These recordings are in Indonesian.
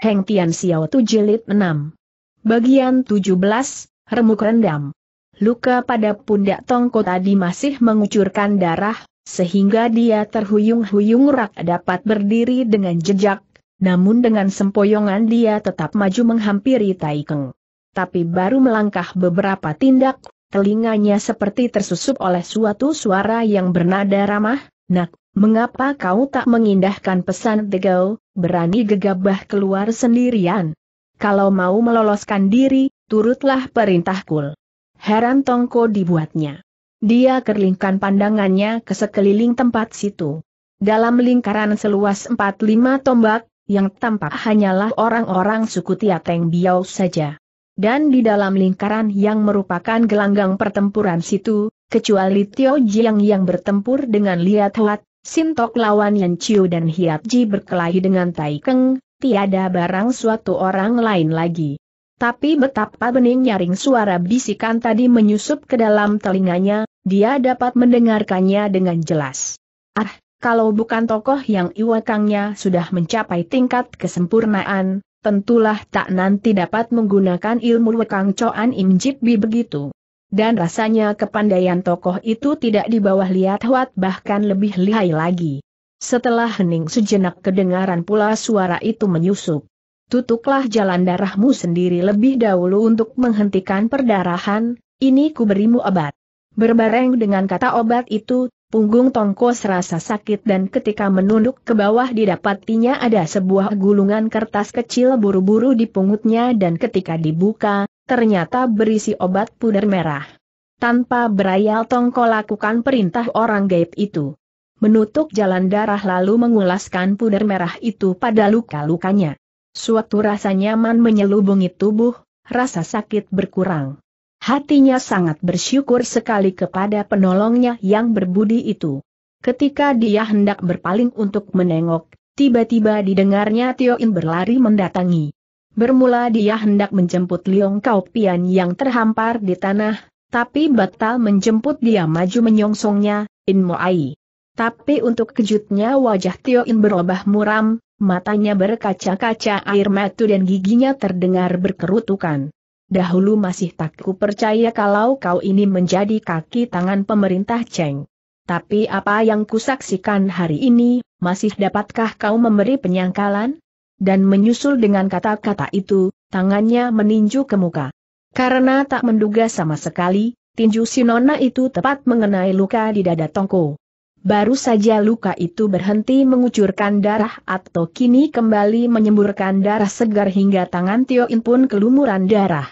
Heng Tian Xiao Tu Jilid 6. Bagian 17, Remuk Rendam. Luka pada pundak Tongko tadi masih mengucurkan darah, sehingga dia terhuyung-huyung rak dapat berdiri dengan jejak, namun dengan sempoyongan dia tetap maju menghampiri Taikeng. Tapi baru melangkah beberapa tindak, telinganya seperti tersusup oleh suatu suara yang bernada ramah, Nak, mengapa kau tak mengindahkan pesan Degau, berani gegabah keluar sendirian. Kalau mau meloloskan diri, turutlah perintah kul. Heran Tongko dibuatnya. Dia kerlingkan pandangannya ke sekeliling tempat situ. Dalam lingkaran seluas 45 tombak, yang tampak hanyalah orang-orang suku Tiateng Biau saja. Dan di dalam lingkaran yang merupakan gelanggang pertempuran situ, kecuali Tio Jiang yang bertempur dengan Liat Huat, Sintok lawan Yan Chiu dan Hiap Ji berkelahi dengan Tai Keng, tiada barang suatu orang lain lagi. Tapi betapa bening nyaring suara bisikan tadi menyusup ke dalam telinganya, dia dapat mendengarkannya dengan jelas. Ah, kalau bukan tokoh yang iwakangnya sudah mencapai tingkat kesempurnaan, tentulah tak nanti dapat menggunakan ilmu wakang Coan Im Jip Bi begitu dan rasanya kepandaian tokoh itu tidak di bawah lihat Huat bahkan lebih lihai lagi. Setelah hening sejenak kedengaran pula suara itu menyusup. Tutuklah jalan darahmu sendiri lebih dahulu untuk menghentikan perdarahan, ini ku berimu obat. Berbareng dengan kata obat itu, punggung Tongko serasa sakit dan ketika menunduk ke bawah didapatinya ada sebuah gulungan kertas kecil buru-buru di pungutnya dan ketika dibuka, ternyata berisi obat puder merah. Tanpa berayal tongkol lakukan perintah orang gaib itu. Menutup jalan darah lalu mengulaskan puder merah itu pada luka-lukanya. Suatu rasa nyaman menyelubungi tubuh, rasa sakit berkurang. Hatinya sangat bersyukur sekali kepada penolongnya yang berbudi itu. Ketika dia hendak berpaling untuk menengok, tiba-tiba didengarnya Tioin berlari mendatangi. Bermula dia hendak menjemput Liong Kaupian yang terhampar di tanah, tapi batal menjemput dia maju menyongsongnya, In Moai. Tapi untuk kejutnya wajah Tio In berubah muram, matanya berkaca-kaca air mata dan giginya terdengar berkerutukan. Dahulu masih tak ku percaya kalau kau ini menjadi kaki tangan pemerintah Cheng. Tapi apa yang kusaksikan hari ini, masih dapatkah kau memberi penyangkalan? dan menyusul dengan kata-kata itu, tangannya meninju ke muka. Karena tak menduga sama sekali, tinju Sinona itu tepat mengenai luka di dada Tongko. Baru saja luka itu berhenti mengucurkan darah atau kini kembali menyemburkan darah segar hingga tangan Tio In pun kelumuran darah.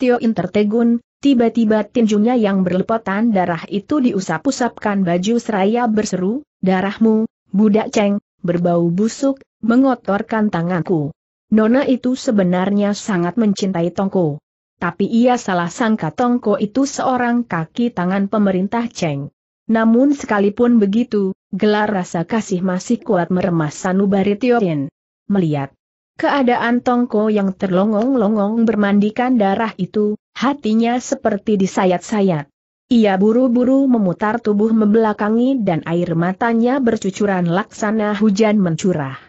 Tio In tertegun, tiba-tiba tinjunya yang berlepotan darah itu diusap-usapkan baju seraya berseru, darahmu, budak ceng, berbau busuk, mengotorkan tanganku. Nona itu sebenarnya sangat mencintai Tongko. Tapi ia salah sangka Tongko itu seorang kaki tangan pemerintah Cheng. Namun sekalipun begitu, gelar rasa kasih masih kuat meremas sanubari Tiorin. Melihat keadaan Tongko yang terlongong-longong bermandikan darah itu, hatinya seperti disayat-sayat. Ia buru-buru memutar tubuh membelakangi dan air matanya bercucuran laksana hujan mencurah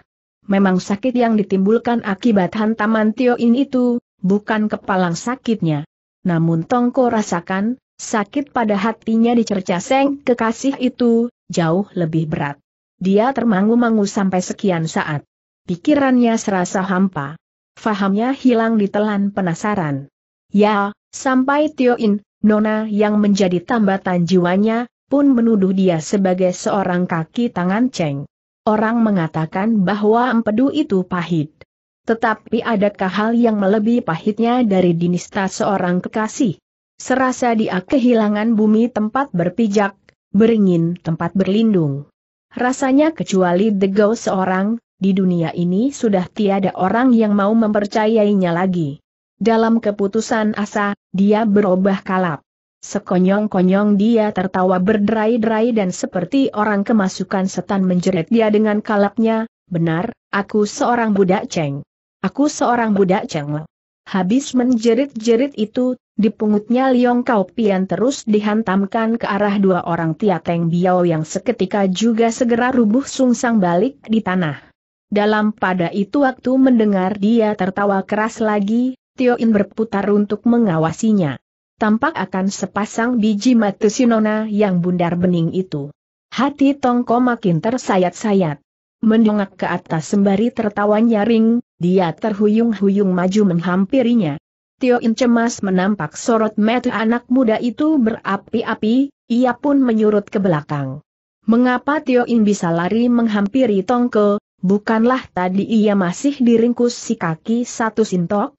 memang sakit yang ditimbulkan akibat hantaman Tioin itu, bukan kepalang sakitnya. Namun Tongko rasakan, sakit pada hatinya dicerca Seng kekasih itu, jauh lebih berat. Dia termangu-mangu sampai sekian saat. Pikirannya serasa hampa. Fahamnya hilang ditelan penasaran. Ya, sampai Tioin, Nona yang menjadi tambatan jiwanya, pun menuduh dia sebagai seorang kaki tangan Cheng. Orang mengatakan bahwa empedu itu pahit. Tetapi adakah hal yang melebihi pahitnya dari dinista seorang kekasih? Serasa dia kehilangan bumi tempat berpijak, beringin tempat berlindung. Rasanya kecuali degau seorang, di dunia ini sudah tiada orang yang mau mempercayainya lagi. Dalam keputusan asa, dia berubah kalap. Sekonyong-konyong dia tertawa berderai-derai dan seperti orang kemasukan setan menjerit dia dengan kalapnya, benar, aku seorang budak ceng. Aku seorang budak ceng. Habis menjerit-jerit itu, dipungutnya Liong Kau Pian terus dihantamkan ke arah dua orang Tiateng Biao yang seketika juga segera rubuh sungsang balik di tanah. Dalam pada itu waktu mendengar dia tertawa keras lagi, Tio In berputar untuk mengawasinya tampak akan sepasang biji mata Sinona yang bundar bening itu. Hati Tongko makin tersayat-sayat. Mendongak ke atas sembari tertawa nyaring, dia terhuyung-huyung maju menghampirinya. Tio In cemas menampak sorot mata anak muda itu berapi-api, ia pun menyurut ke belakang. Mengapa Tio In bisa lari menghampiri Tongko, bukanlah tadi ia masih diringkus si kaki satu sintok?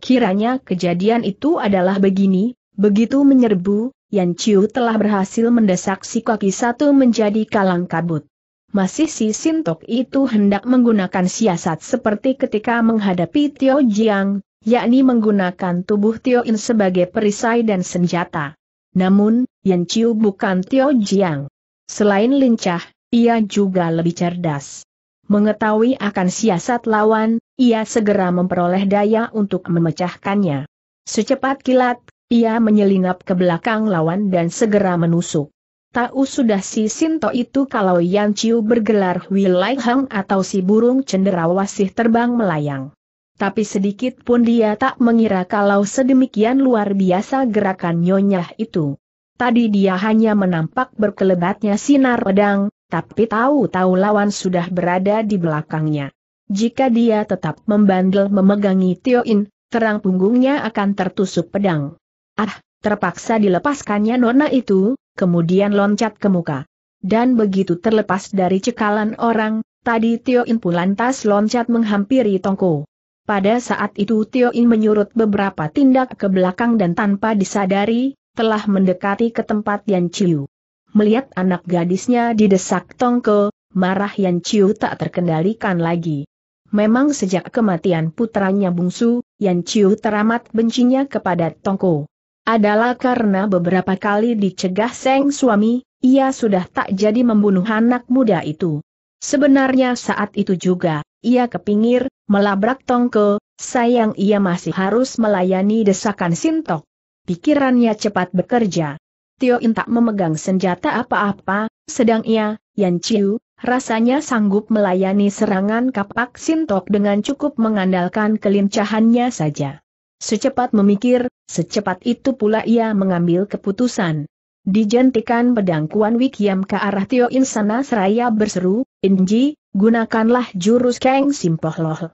Kiranya kejadian itu adalah begini, begitu menyerbu, Yan Chiu telah berhasil mendesak si kaki satu menjadi kalang kabut. Masih si Sintok itu hendak menggunakan siasat seperti ketika menghadapi Tio Jiang, yakni menggunakan tubuh Tio In sebagai perisai dan senjata. Namun, Yan Chiu bukan Tio Jiang. Selain lincah, ia juga lebih cerdas. Mengetahui akan siasat lawan, ia segera memperoleh daya untuk memecahkannya. Secepat kilat, ia menyelinap ke belakang lawan dan segera menusuk. Tahu sudah si Sinto itu kalau Yan Chiu bergelar Wilai Hang atau si burung cenderawasih terbang melayang. Tapi sedikit pun dia tak mengira kalau sedemikian luar biasa gerakan nyonyah itu. Tadi dia hanya menampak berkelebatnya sinar pedang, tapi tahu-tahu lawan sudah berada di belakangnya. Jika dia tetap membandel memegangi Tioin, terang punggungnya akan tertusuk pedang. Ah, terpaksa dilepaskannya nona itu, kemudian loncat ke muka. Dan begitu terlepas dari cekalan orang, tadi Tioin pun lantas loncat menghampiri Tongko. Pada saat itu Tioin menyurut beberapa tindak ke belakang dan tanpa disadari, telah mendekati ke tempat yang Chiu. Melihat anak gadisnya didesak Tongko, marah Yan Chiu tak terkendalikan lagi. Memang sejak kematian putranya bungsu, Yan Chiu teramat bencinya kepada Tongko. Adalah karena beberapa kali dicegah Seng suami, ia sudah tak jadi membunuh anak muda itu. Sebenarnya saat itu juga, ia ke pinggir, melabrak Tongko, sayang ia masih harus melayani desakan Sintok. Pikirannya cepat bekerja. Tio In tak memegang senjata apa-apa, sedang ia, Yan Chiu, rasanya sanggup melayani serangan kapak Sintok dengan cukup mengandalkan kelincahannya saja. Secepat memikir, secepat itu pula ia mengambil keputusan. Dijentikan pedang Kuan Wikiam ke arah Tio In sana seraya berseru, Inji, gunakanlah jurus Keng Simpoh Loh.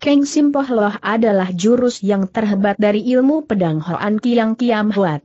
Kang Simpoh Loh adalah jurus yang terhebat dari ilmu pedang Hoan Kiang Kiam Huat.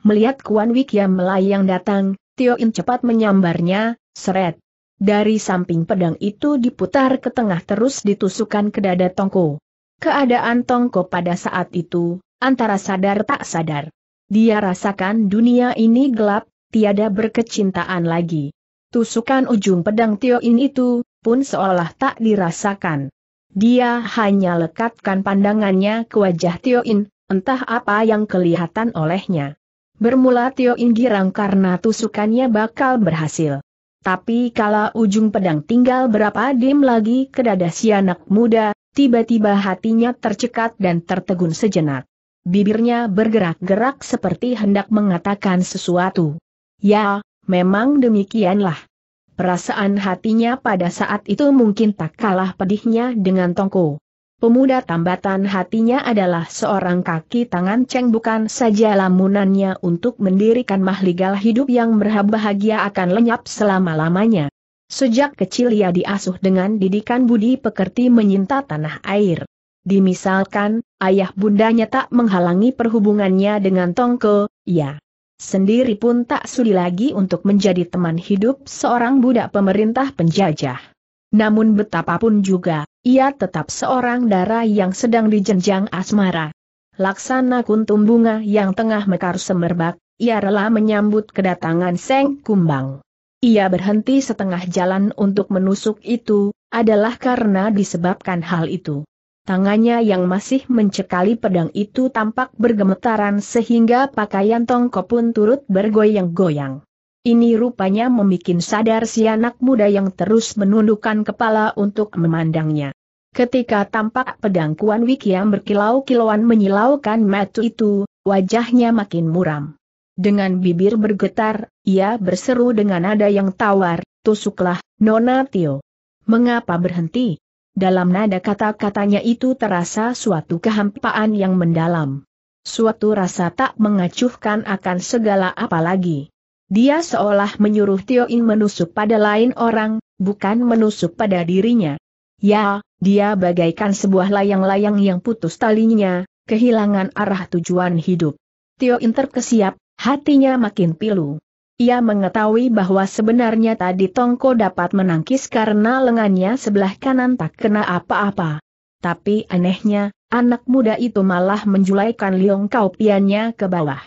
Melihat Kuan Wikia melayang datang, Tio In cepat menyambarnya, seret. Dari samping pedang itu diputar ke tengah terus ditusukkan ke dada Tongko. Keadaan Tongko pada saat itu, antara sadar tak sadar. Dia rasakan dunia ini gelap, tiada berkecintaan lagi. Tusukan ujung pedang Tio In itu, pun seolah tak dirasakan. Dia hanya lekatkan pandangannya ke wajah Tio In, entah apa yang kelihatan olehnya. Bermula Tio Inggirang karena tusukannya bakal berhasil. Tapi kala ujung pedang tinggal berapa dim lagi ke dada si anak muda, tiba-tiba hatinya tercekat dan tertegun sejenak. Bibirnya bergerak-gerak seperti hendak mengatakan sesuatu. Ya, memang demikianlah. Perasaan hatinya pada saat itu mungkin tak kalah pedihnya dengan Tongko. Pemuda tambatan hatinya adalah seorang kaki tangan Ceng bukan saja lamunannya untuk mendirikan mahligal hidup yang berbahagia akan lenyap selama-lamanya. Sejak kecil ia diasuh dengan didikan budi pekerti menyinta tanah air. Dimisalkan, ayah bundanya tak menghalangi perhubungannya dengan Tongko, ya. Sendiri pun tak sudi lagi untuk menjadi teman hidup seorang budak pemerintah penjajah. Namun betapapun juga, ia tetap seorang darah yang sedang dijenjang asmara. Laksana kuntum bunga yang tengah mekar semerbak, ia rela menyambut kedatangan Seng Kumbang. Ia berhenti setengah jalan untuk menusuk itu, adalah karena disebabkan hal itu. Tangannya yang masih mencekali pedang itu tampak bergemetaran sehingga pakaian Tongko pun turut bergoyang-goyang. Ini rupanya memikin sadar si anak muda yang terus menundukkan kepala untuk memandangnya. Ketika tampak pedang Kuan Wik yang berkilau-kilauan menyilaukan matu itu, wajahnya makin muram. Dengan bibir bergetar, ia berseru dengan nada yang tawar, tusuklah, Nona Tio. Mengapa berhenti? Dalam nada kata-katanya itu terasa suatu kehampaan yang mendalam. Suatu rasa tak mengacuhkan akan segala apalagi. Dia seolah menyuruh Tio In menusuk pada lain orang, bukan menusuk pada dirinya. Ya, dia bagaikan sebuah layang-layang yang putus talinya, kehilangan arah tujuan hidup. Tio In terkesiap, hatinya makin pilu. Ia mengetahui bahwa sebenarnya tadi Tongko dapat menangkis karena lengannya sebelah kanan tak kena apa-apa. Tapi anehnya, anak muda itu malah menjulaikan liong kaupiannya ke bawah.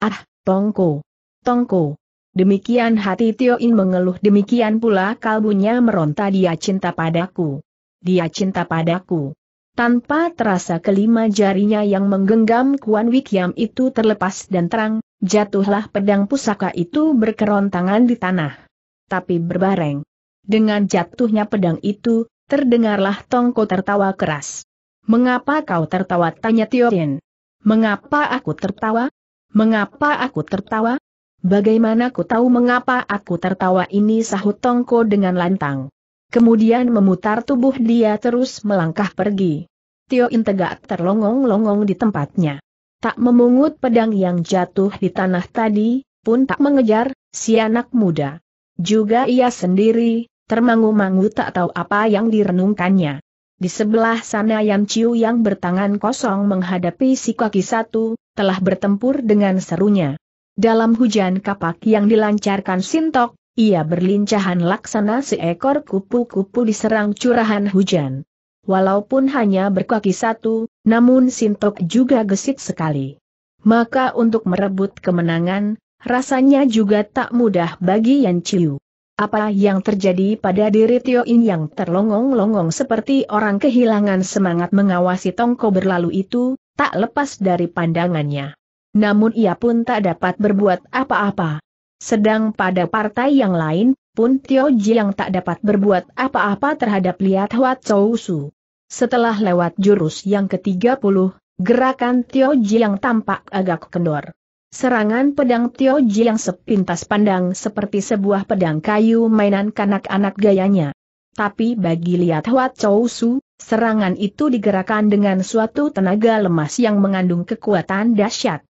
Ah, Tongko! Tongko! Demikian hati Tio In mengeluh demikian pula kalbunya meronta dia cinta padaku. Dia cinta padaku. Tanpa terasa kelima jarinya yang menggenggam Kuan Wikiam itu terlepas dan terang, jatuhlah pedang pusaka itu berkerontangan di tanah. Tapi berbareng. Dengan jatuhnya pedang itu, terdengarlah Tongko tertawa keras. Mengapa kau tertawa? tanya In. Mengapa aku tertawa? Mengapa aku tertawa? Bagaimana ku tahu mengapa aku tertawa ini sahut Tongko dengan lantang. Kemudian memutar tubuh dia terus melangkah pergi. Tio Integak terlongong-longong di tempatnya. Tak memungut pedang yang jatuh di tanah tadi, pun tak mengejar, si anak muda. Juga ia sendiri, termangu-mangu tak tahu apa yang direnungkannya. Di sebelah sana Yam Chiu yang bertangan kosong menghadapi si kaki satu, telah bertempur dengan serunya. Dalam hujan kapak yang dilancarkan Sintok, ia berlincahan laksana seekor kupu-kupu diserang curahan hujan. Walaupun hanya berkaki satu, namun Sintok juga gesit sekali. Maka untuk merebut kemenangan, rasanya juga tak mudah bagi Yan Chiu. Apa yang terjadi pada diri Tio In yang terlongong-longong seperti orang kehilangan semangat mengawasi tongko berlalu itu, tak lepas dari pandangannya. Namun ia pun tak dapat berbuat apa-apa. Sedang pada partai yang lain, pun Tio Jiang tak dapat berbuat apa-apa terhadap Liat Huat Chou Su. Setelah lewat jurus yang ke-30, gerakan Tio Jiang tampak agak kendor. Serangan pedang Tio Jiang sepintas pandang seperti sebuah pedang kayu mainan kanak-anak gayanya. Tapi bagi Liat Huat Chou Su, serangan itu digerakkan dengan suatu tenaga lemas yang mengandung kekuatan dahsyat.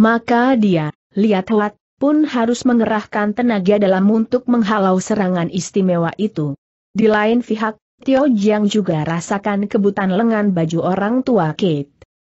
Maka dia, lihat Wat, pun harus mengerahkan tenaga dalam untuk menghalau serangan istimewa itu. Di lain pihak, Tio Jiang juga rasakan kebutan lengan baju orang tua Kate.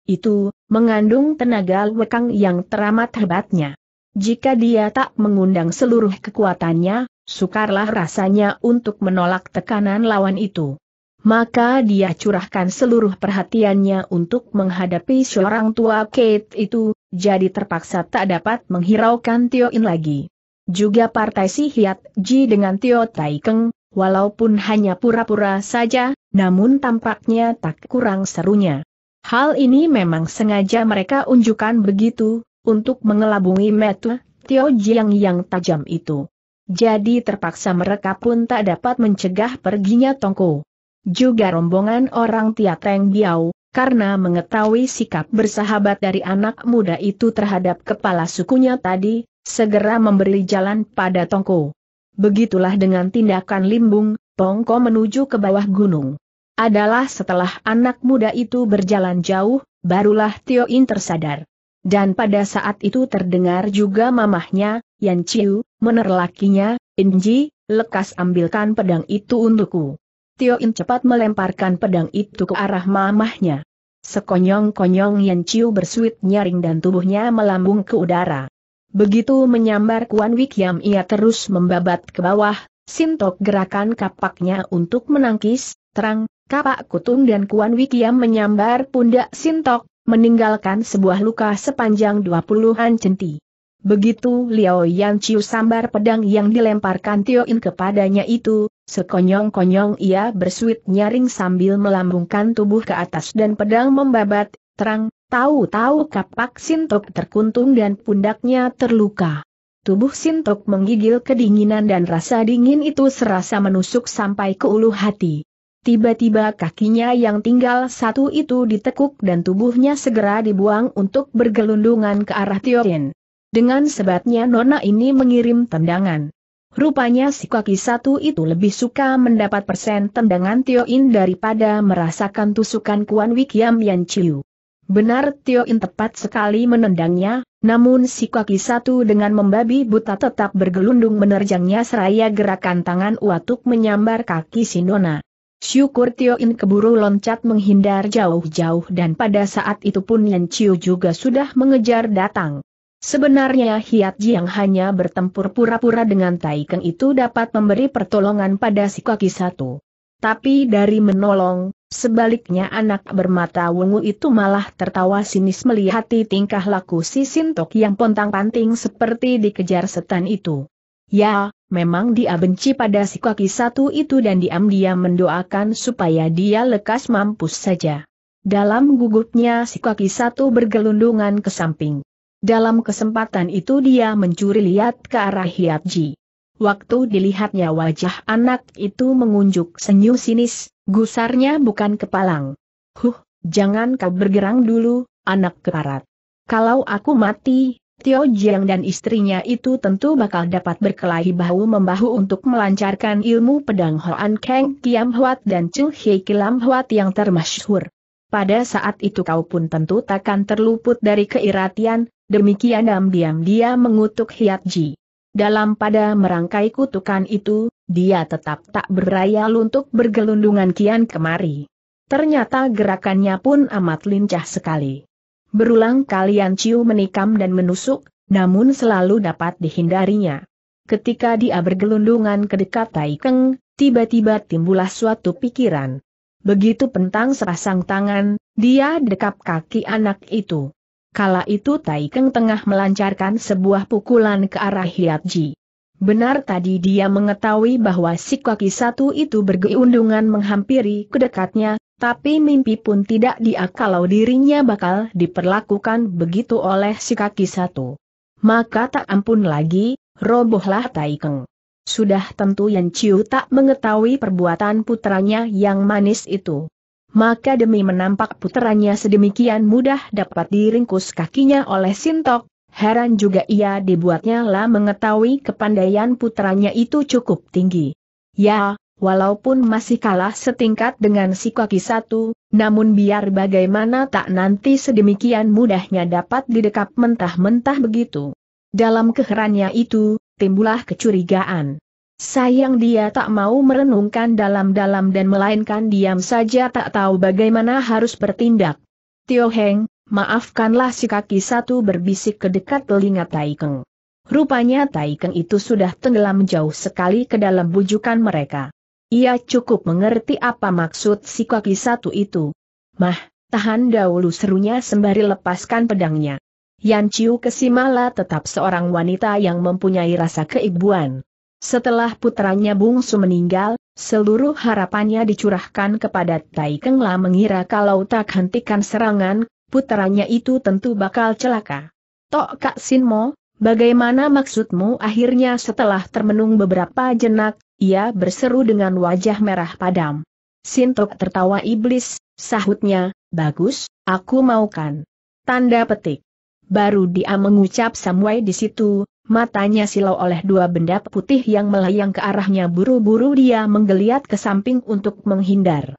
Itu, mengandung tenaga lekang yang teramat hebatnya. Jika dia tak mengundang seluruh kekuatannya, sukarlah rasanya untuk menolak tekanan lawan itu maka dia curahkan seluruh perhatiannya untuk menghadapi seorang tua Kate itu, jadi terpaksa tak dapat menghiraukan Tio In lagi. Juga partai si Hiat Ji dengan Tio Taikeng, walaupun hanya pura-pura saja, namun tampaknya tak kurang serunya. Hal ini memang sengaja mereka unjukkan begitu, untuk mengelabungi metu Tio Jiang yang tajam itu. Jadi terpaksa mereka pun tak dapat mencegah perginya Tongko juga rombongan orang Tia Teng Biao, karena mengetahui sikap bersahabat dari anak muda itu terhadap kepala sukunya tadi, segera memberi jalan pada Tongko. Begitulah dengan tindakan limbung, Tongko menuju ke bawah gunung. Adalah setelah anak muda itu berjalan jauh, barulah Tio In tersadar. Dan pada saat itu terdengar juga mamahnya, Yan Chiu, menerlakinya, Inji, lekas ambilkan pedang itu untukku. Tio In cepat melemparkan pedang itu ke arah mamahnya. Sekonyong-konyong Yan Chiu bersuit nyaring dan tubuhnya melambung ke udara. Begitu menyambar Kuan Wikiam ia terus membabat ke bawah, Sintok gerakan kapaknya untuk menangkis, terang, kapak kutung dan Kuan Wikiam menyambar pundak Sintok, meninggalkan sebuah luka sepanjang 20-an centi. Begitu Liao Yan Chiu sambar pedang yang dilemparkan Tio In kepadanya itu, Sekonyong-konyong ia bersuit nyaring sambil melambungkan tubuh ke atas dan pedang membabat, terang, tahu-tahu kapak Sintok terkuntung dan pundaknya terluka. Tubuh Sintok menggigil kedinginan dan rasa dingin itu serasa menusuk sampai ke ulu hati. Tiba-tiba kakinya yang tinggal satu itu ditekuk dan tubuhnya segera dibuang untuk bergelundungan ke arah Tiorin. Dengan sebatnya Nona ini mengirim tendangan. Rupanya si kaki satu itu lebih suka mendapat persen tendangan Tio In daripada merasakan tusukan Kuan Wikiam Yan Chiu. Benar Tio In tepat sekali menendangnya, namun si kaki satu dengan membabi buta tetap bergelundung menerjangnya seraya gerakan tangan Watuk menyambar kaki Sinona. Syukur Tio In keburu loncat menghindar jauh-jauh dan pada saat itu pun Yan Chiu juga sudah mengejar datang. Sebenarnya Hiat yang hanya bertempur pura-pura dengan Taiken itu dapat memberi pertolongan pada si kaki satu. Tapi dari menolong, sebaliknya anak bermata wungu itu malah tertawa sinis melihat tingkah laku si Sintok yang pontang-panting seperti dikejar setan itu. Ya, memang dia benci pada si kaki satu itu dan diam-diam mendoakan supaya dia lekas mampus saja. Dalam gugupnya si kaki satu bergelundungan ke samping. Dalam kesempatan itu dia mencuri lihat ke arah Hiat Waktu dilihatnya wajah anak itu mengunjuk senyum sinis, gusarnya bukan kepalang. Huh, jangan kau bergerang dulu, anak keparat. Kalau aku mati, Tio Jiang dan istrinya itu tentu bakal dapat berkelahi bahu-membahu untuk melancarkan ilmu pedang Hoan Keng Kiam Huat dan Chu Hei Kilam Huat yang termasyhur. Pada saat itu kau pun tentu takkan terluput dari keiratian, Demikian diam-diam dia mengutuk Hiat Ji. Dalam pada merangkai kutukan itu, dia tetap tak berayal untuk bergelundungan kian kemari. Ternyata gerakannya pun amat lincah sekali. Berulang kalian Ciu menikam dan menusuk, namun selalu dapat dihindarinya. Ketika dia bergelundungan ke dekat Taikeng, tiba-tiba timbullah suatu pikiran. Begitu pentang sepasang tangan, dia dekap kaki anak itu. Kala itu Tai Keng tengah melancarkan sebuah pukulan ke arah Hiat Ji. Benar tadi dia mengetahui bahwa si kaki satu itu bergeundungan menghampiri kedekatnya, tapi mimpi pun tidak dia kalau dirinya bakal diperlakukan begitu oleh si kaki satu. Maka tak ampun lagi, robohlah Tai Keng. Sudah tentu Yan Chiu tak mengetahui perbuatan putranya yang manis itu maka demi menampak putranya sedemikian mudah dapat diringkus kakinya oleh Sintok, heran juga ia dibuatnya lah mengetahui kepandaian putranya itu cukup tinggi. Ya, walaupun masih kalah setingkat dengan si kaki satu, namun biar bagaimana tak nanti sedemikian mudahnya dapat didekap mentah-mentah begitu. Dalam keherannya itu, timbullah kecurigaan. Sayang dia tak mau merenungkan dalam-dalam dan melainkan diam saja tak tahu bagaimana harus bertindak. Tio Heng, maafkanlah si kaki satu berbisik ke dekat telinga Taikeng. Rupanya Taikeng itu sudah tenggelam jauh sekali ke dalam bujukan mereka. Ia cukup mengerti apa maksud si kaki satu itu. Mah, tahan dahulu serunya sembari lepaskan pedangnya. Yan Chiu Kesimala tetap seorang wanita yang mempunyai rasa keibuan. Setelah putranya bungsu meninggal, seluruh harapannya dicurahkan kepada Tai Keng mengira kalau tak hentikan serangan, putranya itu tentu bakal celaka. Tok Kak Sinmo, bagaimana maksudmu akhirnya setelah termenung beberapa jenak, ia berseru dengan wajah merah padam. Sintok tertawa iblis, sahutnya, bagus, aku maukan. Tanda petik. Baru dia mengucap Samwai di situ, Matanya silau oleh dua benda putih yang melayang ke arahnya buru-buru dia menggeliat ke samping untuk menghindar.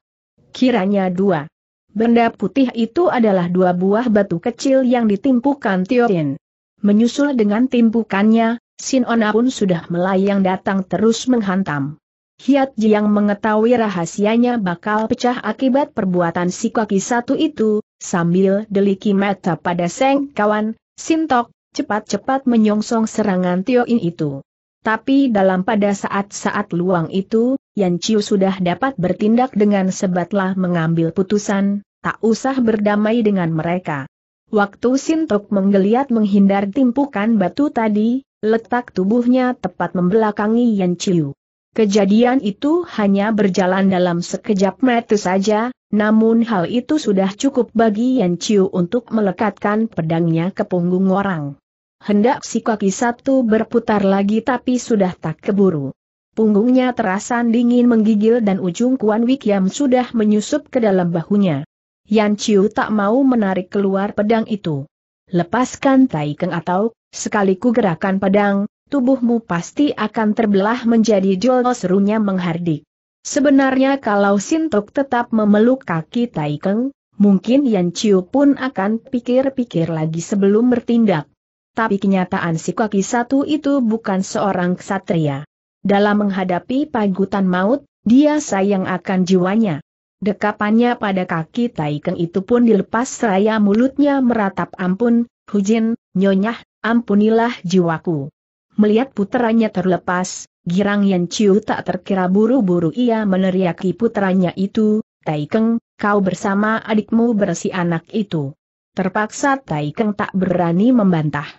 Kiranya dua. Benda putih itu adalah dua buah batu kecil yang ditimpukan Tioin. Menyusul dengan timpukannya, Sinona pun sudah melayang datang terus menghantam. Hiat yang mengetahui rahasianya bakal pecah akibat perbuatan si kaki satu itu, sambil deliki mata pada seng kawan, Sintok, cepat-cepat menyongsong serangan Tioin itu. Tapi dalam pada saat-saat luang itu, Yan Chiu sudah dapat bertindak dengan sebatlah mengambil putusan, tak usah berdamai dengan mereka. Waktu Sintok menggeliat menghindar timpukan batu tadi, letak tubuhnya tepat membelakangi Yan Chiu. Kejadian itu hanya berjalan dalam sekejap mata saja, namun hal itu sudah cukup bagi Yan Chiu untuk melekatkan pedangnya ke punggung orang. Hendak si kaki satu berputar lagi tapi sudah tak keburu. Punggungnya terasa dingin menggigil dan ujung Kuan Wikiam sudah menyusup ke dalam bahunya. Yan Chiu tak mau menarik keluar pedang itu. Lepaskan Tai Keng atau, sekali ku gerakan pedang, tubuhmu pasti akan terbelah menjadi jol serunya menghardik. Sebenarnya kalau Sintok tetap memeluk kaki Taikeng, mungkin Yan Chiu pun akan pikir-pikir lagi sebelum bertindak. Tapi kenyataan si kaki satu itu bukan seorang ksatria. Dalam menghadapi pagutan maut, dia sayang akan jiwanya. Dekapannya pada kaki Taikeng itu pun dilepas seraya mulutnya meratap ampun, Hujin, Nyonyah, ampunilah jiwaku. Melihat putranya terlepas, Girang Yan Chiu tak terkira buru-buru ia meneriaki putranya itu, Tai Keng, kau bersama adikmu bersih anak itu. Terpaksa Tai Keng tak berani membantah.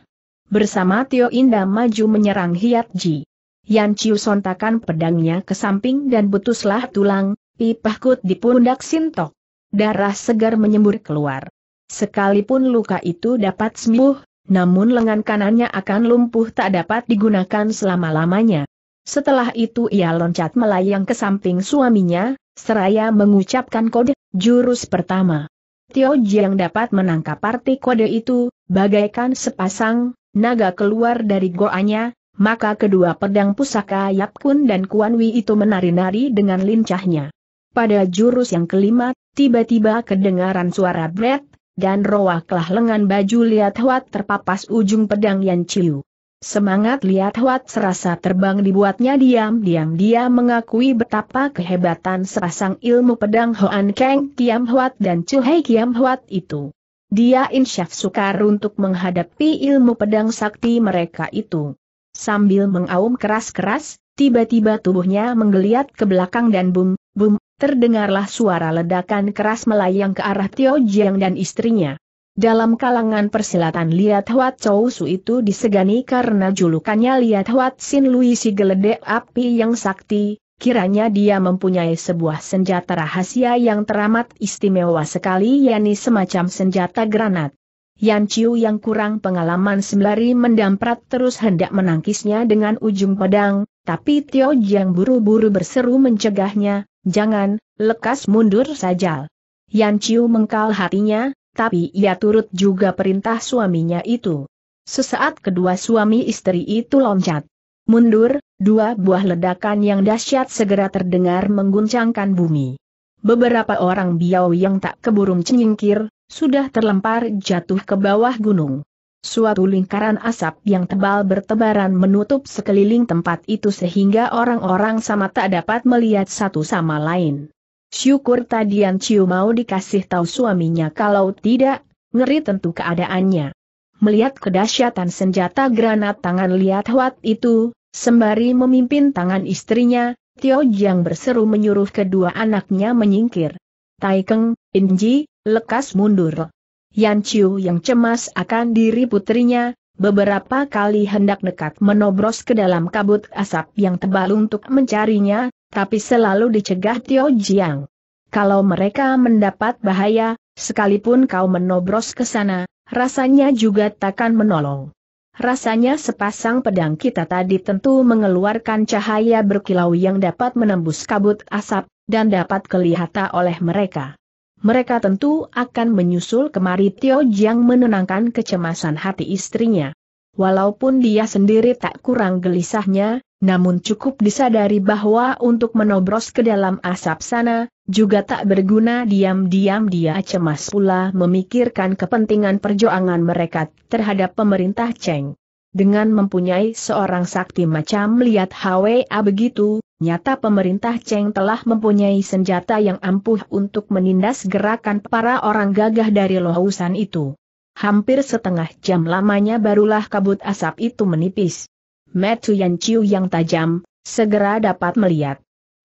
Bersama Tio Inda maju menyerang Hiat Ji. Yan Chiu sontakan pedangnya ke samping dan putuslah tulang, pipahkut di pundak Sintok. Darah segar menyembur keluar. Sekalipun luka itu dapat sembuh, namun lengan kanannya akan lumpuh tak dapat digunakan selama-lamanya. Setelah itu ia loncat melayang ke samping suaminya, seraya mengucapkan kode, jurus pertama. Tio Jiang dapat menangkap arti kode itu, bagaikan sepasang, naga keluar dari goanya, maka kedua pedang pusaka Yap Kun dan Kuan Wi itu menari-nari dengan lincahnya. Pada jurus yang kelima, tiba-tiba kedengaran suara bret, dan roaklah lengan baju Liat Huat terpapas ujung pedang yang Chiu. Semangat Liat Huat serasa terbang dibuatnya diam-diam dia mengakui betapa kehebatan sepasang ilmu pedang Hoan Keng Kiam Huat dan Chu Hei Kiam Huat itu. Dia insyaf sukar untuk menghadapi ilmu pedang sakti mereka itu. Sambil mengaum keras-keras, tiba-tiba tubuhnya menggeliat ke belakang dan bum, bum, terdengarlah suara ledakan keras melayang ke arah Tio Jiang dan istrinya. Dalam kalangan persilatan Liat Huat Chow Su itu disegani karena julukannya Liat Huat Sin Lui si geledek api yang sakti, kiranya dia mempunyai sebuah senjata rahasia yang teramat istimewa sekali yakni semacam senjata granat. Yan Chiu yang kurang pengalaman sembari mendamprat terus hendak menangkisnya dengan ujung pedang, tapi Tio Jiang buru-buru berseru mencegahnya, Jangan, lekas mundur saja. Yan Chiu mengkal hatinya, tapi ia turut juga perintah suaminya itu. Sesaat kedua suami istri itu loncat. Mundur, dua buah ledakan yang dahsyat segera terdengar mengguncangkan bumi. Beberapa orang biau yang tak keburung menyingkir, sudah terlempar jatuh ke bawah gunung. Suatu lingkaran asap yang tebal bertebaran menutup sekeliling tempat itu sehingga orang-orang sama tak dapat melihat satu sama lain. Syukur Tadian Ciu mau dikasih tahu suaminya kalau tidak, ngeri tentu keadaannya. Melihat kedahsyatan senjata granat tangan Liat Huat itu, sembari memimpin tangan istrinya, Tio Jiang berseru menyuruh kedua anaknya menyingkir. Taikeng, Inji, lekas mundur. Yan Chiu yang cemas akan diri putrinya, beberapa kali hendak nekat menobros ke dalam kabut asap yang tebal untuk mencarinya, tapi selalu dicegah Tio Jiang. Kalau mereka mendapat bahaya, sekalipun kau menobros ke sana, rasanya juga takkan menolong. Rasanya sepasang pedang kita tadi tentu mengeluarkan cahaya berkilau yang dapat menembus kabut asap, dan dapat kelihatan oleh mereka mereka tentu akan menyusul kemari Tio Jiang menenangkan kecemasan hati istrinya. Walaupun dia sendiri tak kurang gelisahnya, namun cukup disadari bahwa untuk menobros ke dalam asap sana, juga tak berguna diam-diam dia cemas pula memikirkan kepentingan perjuangan mereka terhadap pemerintah Cheng. Dengan mempunyai seorang sakti macam lihat HWA begitu, nyata pemerintah Cheng telah mempunyai senjata yang ampuh untuk menindas gerakan para orang gagah dari lohusan itu. Hampir setengah jam lamanya barulah kabut asap itu menipis. Metu Yan Chiu yang tajam, segera dapat melihat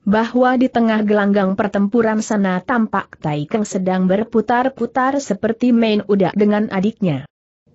bahwa di tengah gelanggang pertempuran sana tampak Tai Keng sedang berputar-putar seperti main udak dengan adiknya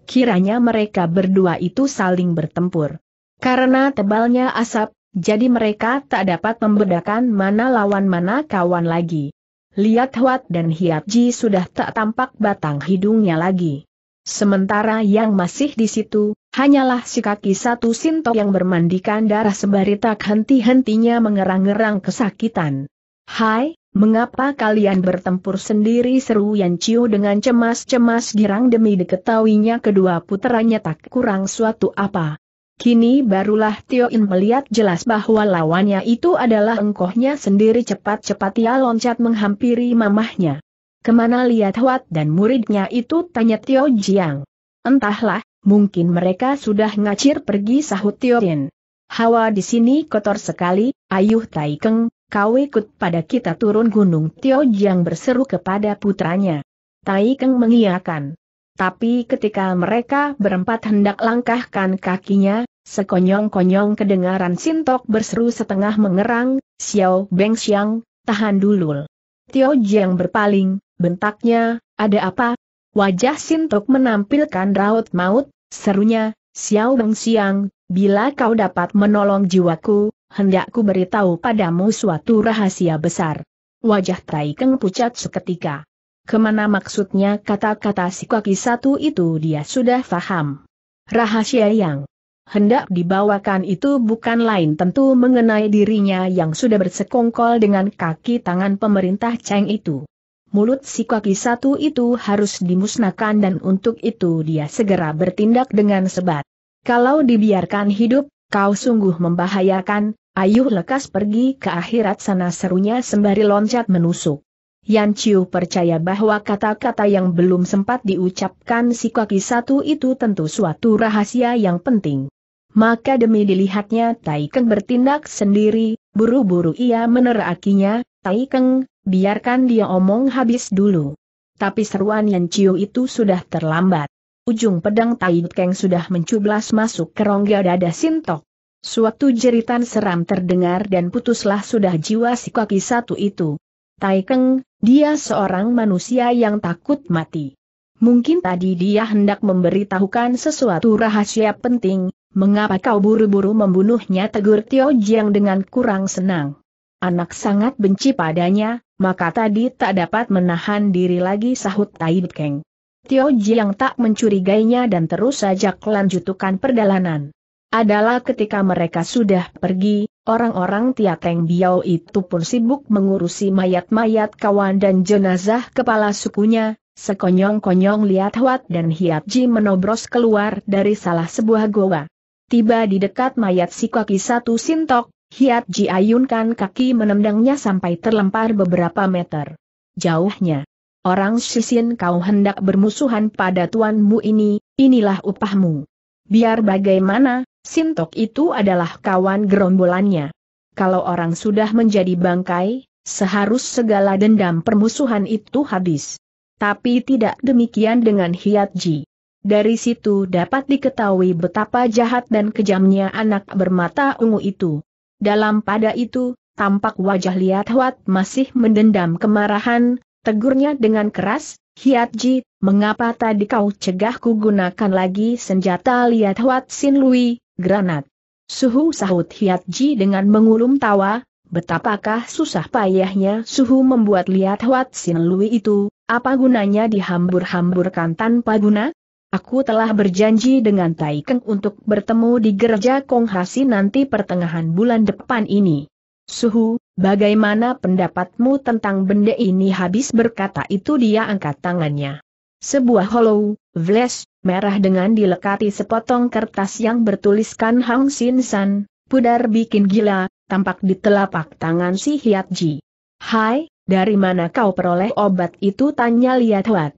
kiranya mereka berdua itu saling bertempur. Karena tebalnya asap, jadi mereka tak dapat membedakan mana lawan mana kawan lagi. Lihat Huat dan Hiat Ji sudah tak tampak batang hidungnya lagi. Sementara yang masih di situ, hanyalah si kaki satu Sinto yang bermandikan darah sembari tak henti-hentinya mengerang ngerang kesakitan. Hai, Mengapa kalian bertempur sendiri seru Yan Chiu dengan cemas-cemas girang demi diketahuinya kedua putranya tak kurang suatu apa. Kini barulah Tio In melihat jelas bahwa lawannya itu adalah engkohnya sendiri cepat-cepat ia loncat menghampiri mamahnya. Kemana lihat Huat dan muridnya itu tanya Tio Jiang. Entahlah, mungkin mereka sudah ngacir pergi sahut Tio In. Hawa di sini kotor sekali, ayuh Tai Keng, kau ikut pada kita turun gunung Tio Jiang berseru kepada putranya. Tai Keng mengiyakan. Tapi ketika mereka berempat hendak langkahkan kakinya, sekonyong-konyong kedengaran Sintok berseru setengah mengerang, Xiao Beng Xiang, tahan dulu. Tio Jiang berpaling, bentaknya, ada apa? Wajah Sintok menampilkan raut maut, serunya, Xiao Beng Xiang, bila kau dapat menolong jiwaku, hendakku beritahu padamu suatu rahasia besar. Wajah Tai Keng pucat seketika. Kemana maksudnya kata-kata si kaki satu itu dia sudah faham. Rahasia yang hendak dibawakan itu bukan lain tentu mengenai dirinya yang sudah bersekongkol dengan kaki tangan pemerintah Cheng itu. Mulut si kaki satu itu harus dimusnahkan dan untuk itu dia segera bertindak dengan sebat. Kalau dibiarkan hidup, kau sungguh membahayakan, Ayuh lekas pergi ke akhirat sana serunya sembari loncat menusuk. Yan Chiu percaya bahwa kata-kata yang belum sempat diucapkan si kaki satu itu tentu suatu rahasia yang penting. Maka demi dilihatnya Tai Keng bertindak sendiri, buru-buru ia menerakinya, Tai Keng, biarkan dia omong habis dulu. Tapi seruan Yan Chiu itu sudah terlambat. Ujung pedang Tai Keng sudah mencublas masuk ke rongga dada Sintok. Suatu jeritan seram terdengar dan putuslah sudah jiwa si kaki satu itu. Tai Keng, dia seorang manusia yang takut mati. Mungkin tadi dia hendak memberitahukan sesuatu rahasia penting, mengapa kau buru-buru membunuhnya tegur Tio Jiang dengan kurang senang. Anak sangat benci padanya, maka tadi tak dapat menahan diri lagi sahut Tai Keng. Tio Jiang tak mencurigainya dan terus saja kelanjutkan perjalanan adalah ketika mereka sudah pergi, orang-orang Tiateng Biao itu pun sibuk mengurusi mayat-mayat kawan dan jenazah kepala sukunya, sekonyong-konyong lihat Huat dan Hiat Ji menobros keluar dari salah sebuah goa. Tiba di dekat mayat si kaki satu sintok, Hiat Ji ayunkan kaki menendangnya sampai terlempar beberapa meter. Jauhnya. Orang sisin kau hendak bermusuhan pada tuanmu ini, inilah upahmu. Biar bagaimana, Sintok itu adalah kawan gerombolannya. Kalau orang sudah menjadi bangkai, seharus segala dendam permusuhan itu habis. Tapi tidak demikian dengan Hiat Ji. Dari situ dapat diketahui betapa jahat dan kejamnya anak bermata ungu itu. Dalam pada itu, tampak wajah Liat Huat masih mendendam kemarahan, tegurnya dengan keras, Hiat Ji, mengapa tadi kau cegahku gunakan lagi senjata Liat Huat Sin Lui, granat. Suhu sahut Hiat Ji dengan mengulum tawa, betapakah susah payahnya Suhu membuat lihat Wat Sin Lui itu, apa gunanya dihambur-hamburkan tanpa guna? Aku telah berjanji dengan Tai Keng untuk bertemu di gereja Kong Hasi nanti pertengahan bulan depan ini. Suhu, bagaimana pendapatmu tentang benda ini habis berkata itu dia angkat tangannya. Sebuah hollow, flash, merah dengan dilekati sepotong kertas yang bertuliskan Hang Sin San, pudar bikin gila, tampak di telapak tangan si Hiat Ji. Hai, dari mana kau peroleh obat itu tanya Liat Huat.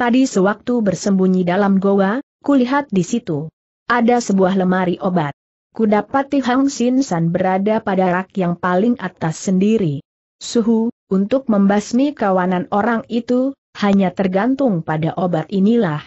Tadi sewaktu bersembunyi dalam goa, kulihat di situ. Ada sebuah lemari obat. Kudapati Hang Sin San berada pada rak yang paling atas sendiri. Suhu, untuk membasmi kawanan orang itu, hanya tergantung pada obat inilah.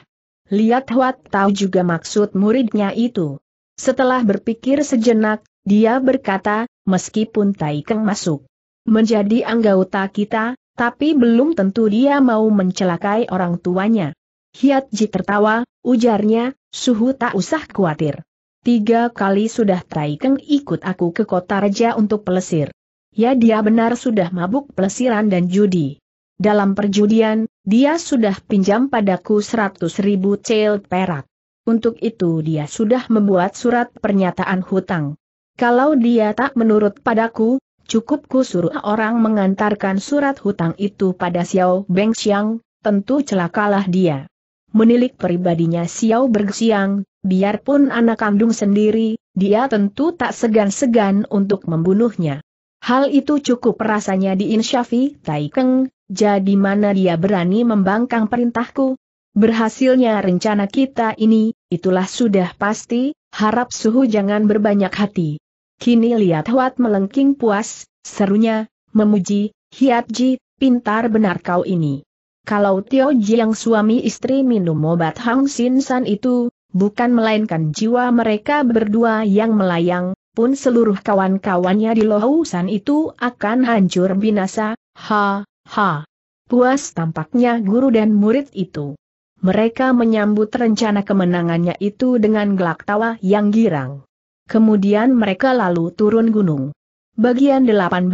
Lihat Huat tahu juga maksud muridnya itu. Setelah berpikir sejenak, dia berkata, meskipun Taikeng masuk menjadi anggota kita, tapi belum tentu dia mau mencelakai orang tuanya. Hiat Ji tertawa, ujarnya, suhu tak usah khawatir. Tiga kali sudah Taikeng ikut aku ke kota raja untuk pelesir. Ya dia benar sudah mabuk pelesiran dan judi. Dalam perjudian, dia sudah pinjam padaku seratus ribu cel perak. Untuk itu dia sudah membuat surat pernyataan hutang. Kalau dia tak menurut padaku, cukup ku suruh orang mengantarkan surat hutang itu pada Xiao Xiang, tentu celakalah dia. Menilik pribadinya Xiao Xiang, biarpun anak kandung sendiri, dia tentu tak segan-segan untuk membunuhnya. Hal itu cukup rasanya diinsyafi Taikeng, jadi mana dia berani membangkang perintahku? Berhasilnya rencana kita ini, itulah sudah pasti, harap suhu jangan berbanyak hati. Kini lihat Huat melengking puas, serunya, memuji, Hiatji, pintar benar kau ini. Kalau Tio Ji yang suami istri minum obat Hang Sin San itu, bukan melainkan jiwa mereka berdua yang melayang, pun seluruh kawan-kawannya di Lohusan itu akan hancur binasa, ha, Ha! Puas tampaknya guru dan murid itu. Mereka menyambut rencana kemenangannya itu dengan gelak tawa yang girang. Kemudian mereka lalu turun gunung. Bagian 18,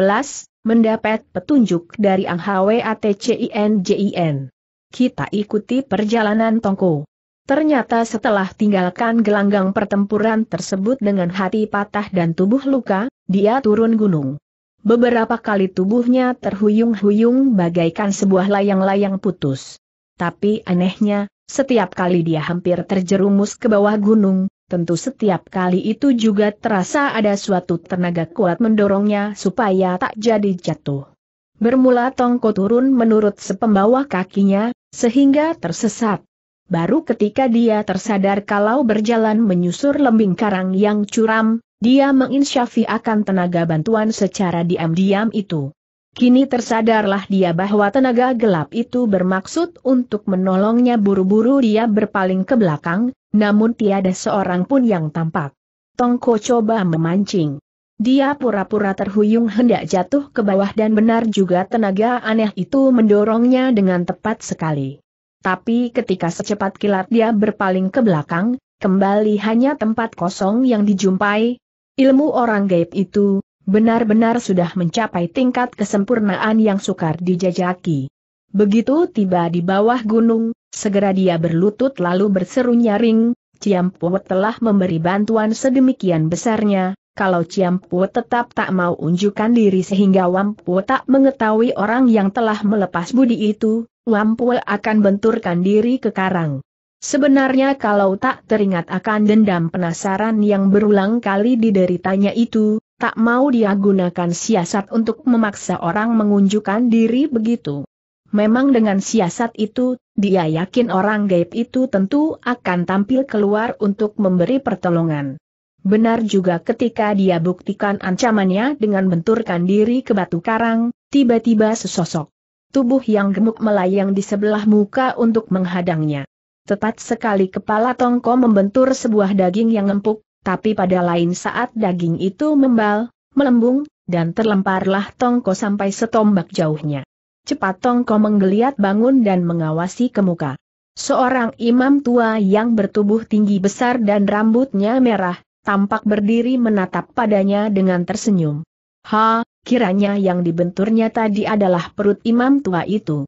mendapat petunjuk dari Ang HWATCINJIN. Kita ikuti perjalanan Tongko. Ternyata setelah tinggalkan gelanggang pertempuran tersebut dengan hati patah dan tubuh luka, dia turun gunung. Beberapa kali tubuhnya terhuyung-huyung bagaikan sebuah layang-layang putus. Tapi anehnya, setiap kali dia hampir terjerumus ke bawah gunung, tentu setiap kali itu juga terasa ada suatu tenaga kuat mendorongnya supaya tak jadi jatuh. Bermula Tongko turun menurut sepembawa kakinya, sehingga tersesat. Baru ketika dia tersadar kalau berjalan menyusur lembing karang yang curam, dia menginsyafi akan tenaga bantuan secara diam-diam itu. Kini tersadarlah dia bahwa tenaga gelap itu bermaksud untuk menolongnya buru-buru dia berpaling ke belakang, namun tiada seorang pun yang tampak. Tongko coba memancing. Dia pura-pura terhuyung hendak jatuh ke bawah dan benar juga tenaga aneh itu mendorongnya dengan tepat sekali. Tapi ketika secepat kilat dia berpaling ke belakang, kembali hanya tempat kosong yang dijumpai, Ilmu orang gaib itu, benar-benar sudah mencapai tingkat kesempurnaan yang sukar dijajaki. Begitu tiba di bawah gunung, segera dia berlutut lalu berseru nyaring, Ciampu telah memberi bantuan sedemikian besarnya, kalau Ciampu tetap tak mau unjukkan diri sehingga Wampu tak mengetahui orang yang telah melepas budi itu, Wampu akan benturkan diri ke karang. Sebenarnya kalau tak teringat akan dendam penasaran yang berulang kali dideritanya itu, tak mau dia gunakan siasat untuk memaksa orang mengunjukkan diri begitu. Memang dengan siasat itu, dia yakin orang gaib itu tentu akan tampil keluar untuk memberi pertolongan. Benar juga ketika dia buktikan ancamannya dengan benturkan diri ke batu karang, tiba-tiba sesosok. Tubuh yang gemuk melayang di sebelah muka untuk menghadangnya. Tepat sekali kepala Tongko membentur sebuah daging yang empuk, tapi pada lain saat daging itu membal, melembung, dan terlemparlah Tongko sampai setombak jauhnya. Cepat Tongko menggeliat bangun dan mengawasi ke muka. Seorang imam tua yang bertubuh tinggi besar dan rambutnya merah, tampak berdiri menatap padanya dengan tersenyum. Ha, kiranya yang dibenturnya tadi adalah perut imam tua itu.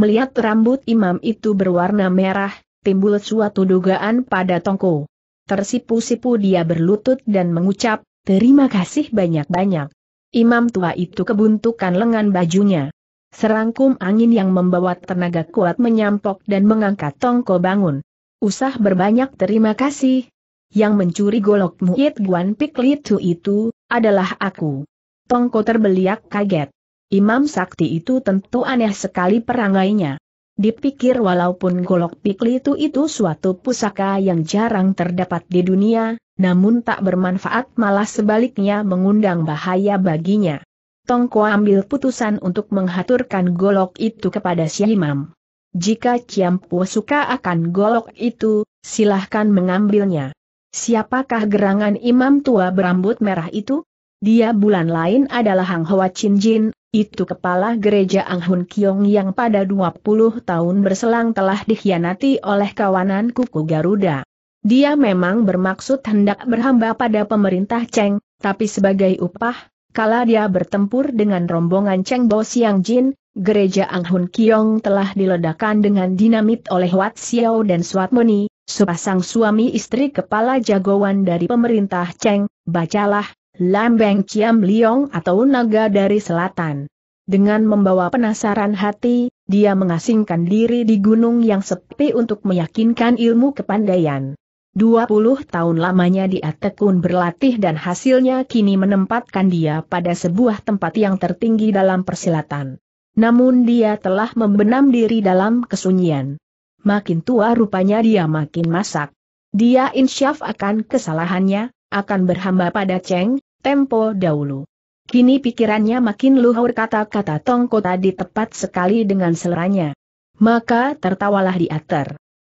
Melihat rambut imam itu berwarna merah, timbul suatu dugaan pada Tongko. Tersipu-sipu dia berlutut dan mengucap, terima kasih banyak-banyak. Imam tua itu kebuntukan lengan bajunya. Serangkum angin yang membawa tenaga kuat menyampok dan mengangkat Tongko bangun. Usah berbanyak terima kasih. Yang mencuri golok Muid Guan tu itu, adalah aku. Tongko terbeliak kaget. Imam Sakti itu tentu aneh sekali perangainya. Dipikir walaupun golok pikli itu itu suatu pusaka yang jarang terdapat di dunia, namun tak bermanfaat malah sebaliknya mengundang bahaya baginya. Tongko ambil putusan untuk menghaturkan golok itu kepada si Imam. Jika Ciampu suka akan golok itu, silahkan mengambilnya. Siapakah gerangan imam tua berambut merah itu? Dia bulan lain adalah Hang Hoa Chin Jin, itu kepala gereja Ang Hun Kiong yang pada 20 tahun berselang telah dikhianati oleh kawanan kuku Garuda. Dia memang bermaksud hendak berhamba pada pemerintah Cheng, tapi sebagai upah, kala dia bertempur dengan rombongan Cheng Bo Siang Jin, gereja Ang Hun Kiong telah diledakkan dengan dinamit oleh Wat Xiao dan Swat Moni, sepasang suami istri kepala jagoan dari pemerintah Cheng, bacalah, Lambeng Ciam Liong atau naga dari selatan. Dengan membawa penasaran hati, dia mengasingkan diri di gunung yang sepi untuk meyakinkan ilmu kepandaian. 20 tahun lamanya dia tekun berlatih dan hasilnya kini menempatkan dia pada sebuah tempat yang tertinggi dalam persilatan. Namun dia telah membenam diri dalam kesunyian. Makin tua rupanya dia makin masak. Dia insyaf akan kesalahannya, akan berhamba pada Cheng, tempo dahulu. Kini pikirannya makin luhur kata-kata Tongko tadi tepat sekali dengan seleranya. Maka tertawalah di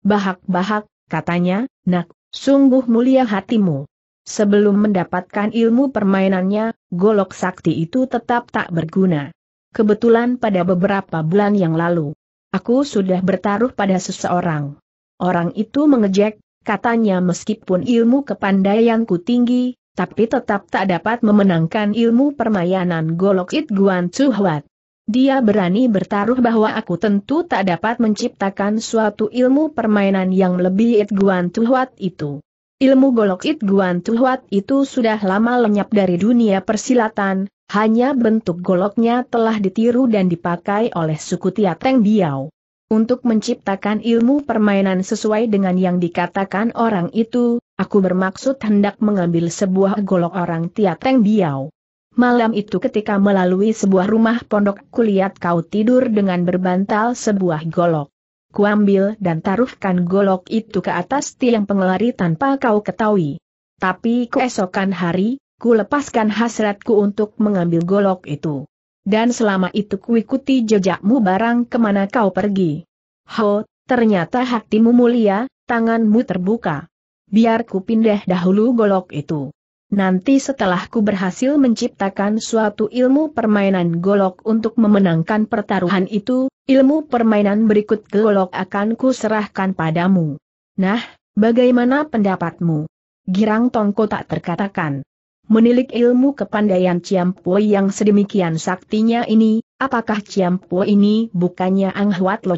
Bahak-bahak, katanya, nak, sungguh mulia hatimu. Sebelum mendapatkan ilmu permainannya, golok sakti itu tetap tak berguna. Kebetulan pada beberapa bulan yang lalu, aku sudah bertaruh pada seseorang. Orang itu mengejek, katanya meskipun ilmu kepandaianku tinggi, tapi tetap tak dapat memenangkan ilmu permainan Golok It Guan Chu Dia berani bertaruh bahwa aku tentu tak dapat menciptakan suatu ilmu permainan yang lebih It Guan Chu itu. Ilmu Golok It Guan Chu itu sudah lama lenyap dari dunia persilatan, hanya bentuk goloknya telah ditiru dan dipakai oleh suku Tiateng Biao. Untuk menciptakan ilmu permainan sesuai dengan yang dikatakan orang itu, Aku bermaksud hendak mengambil sebuah golok orang Tiateng Biao. Malam itu ketika melalui sebuah rumah pondok kulihat kau tidur dengan berbantal sebuah golok. Kuambil dan taruhkan golok itu ke atas tiang pengelari tanpa kau ketahui. Tapi keesokan hari, ku lepaskan hasratku untuk mengambil golok itu. Dan selama itu kuikuti jejakmu barang kemana kau pergi. Ho, ternyata hatimu mulia, tanganmu terbuka biar ku pindah dahulu golok itu. Nanti setelah ku berhasil menciptakan suatu ilmu permainan golok untuk memenangkan pertaruhan itu, ilmu permainan berikut golok akan ku serahkan padamu. Nah, bagaimana pendapatmu? Girang Tongko tak terkatakan. Menilik ilmu kepandaian Ciampoi yang sedemikian saktinya ini, apakah Ciampoi ini bukannya Ang Huat Lo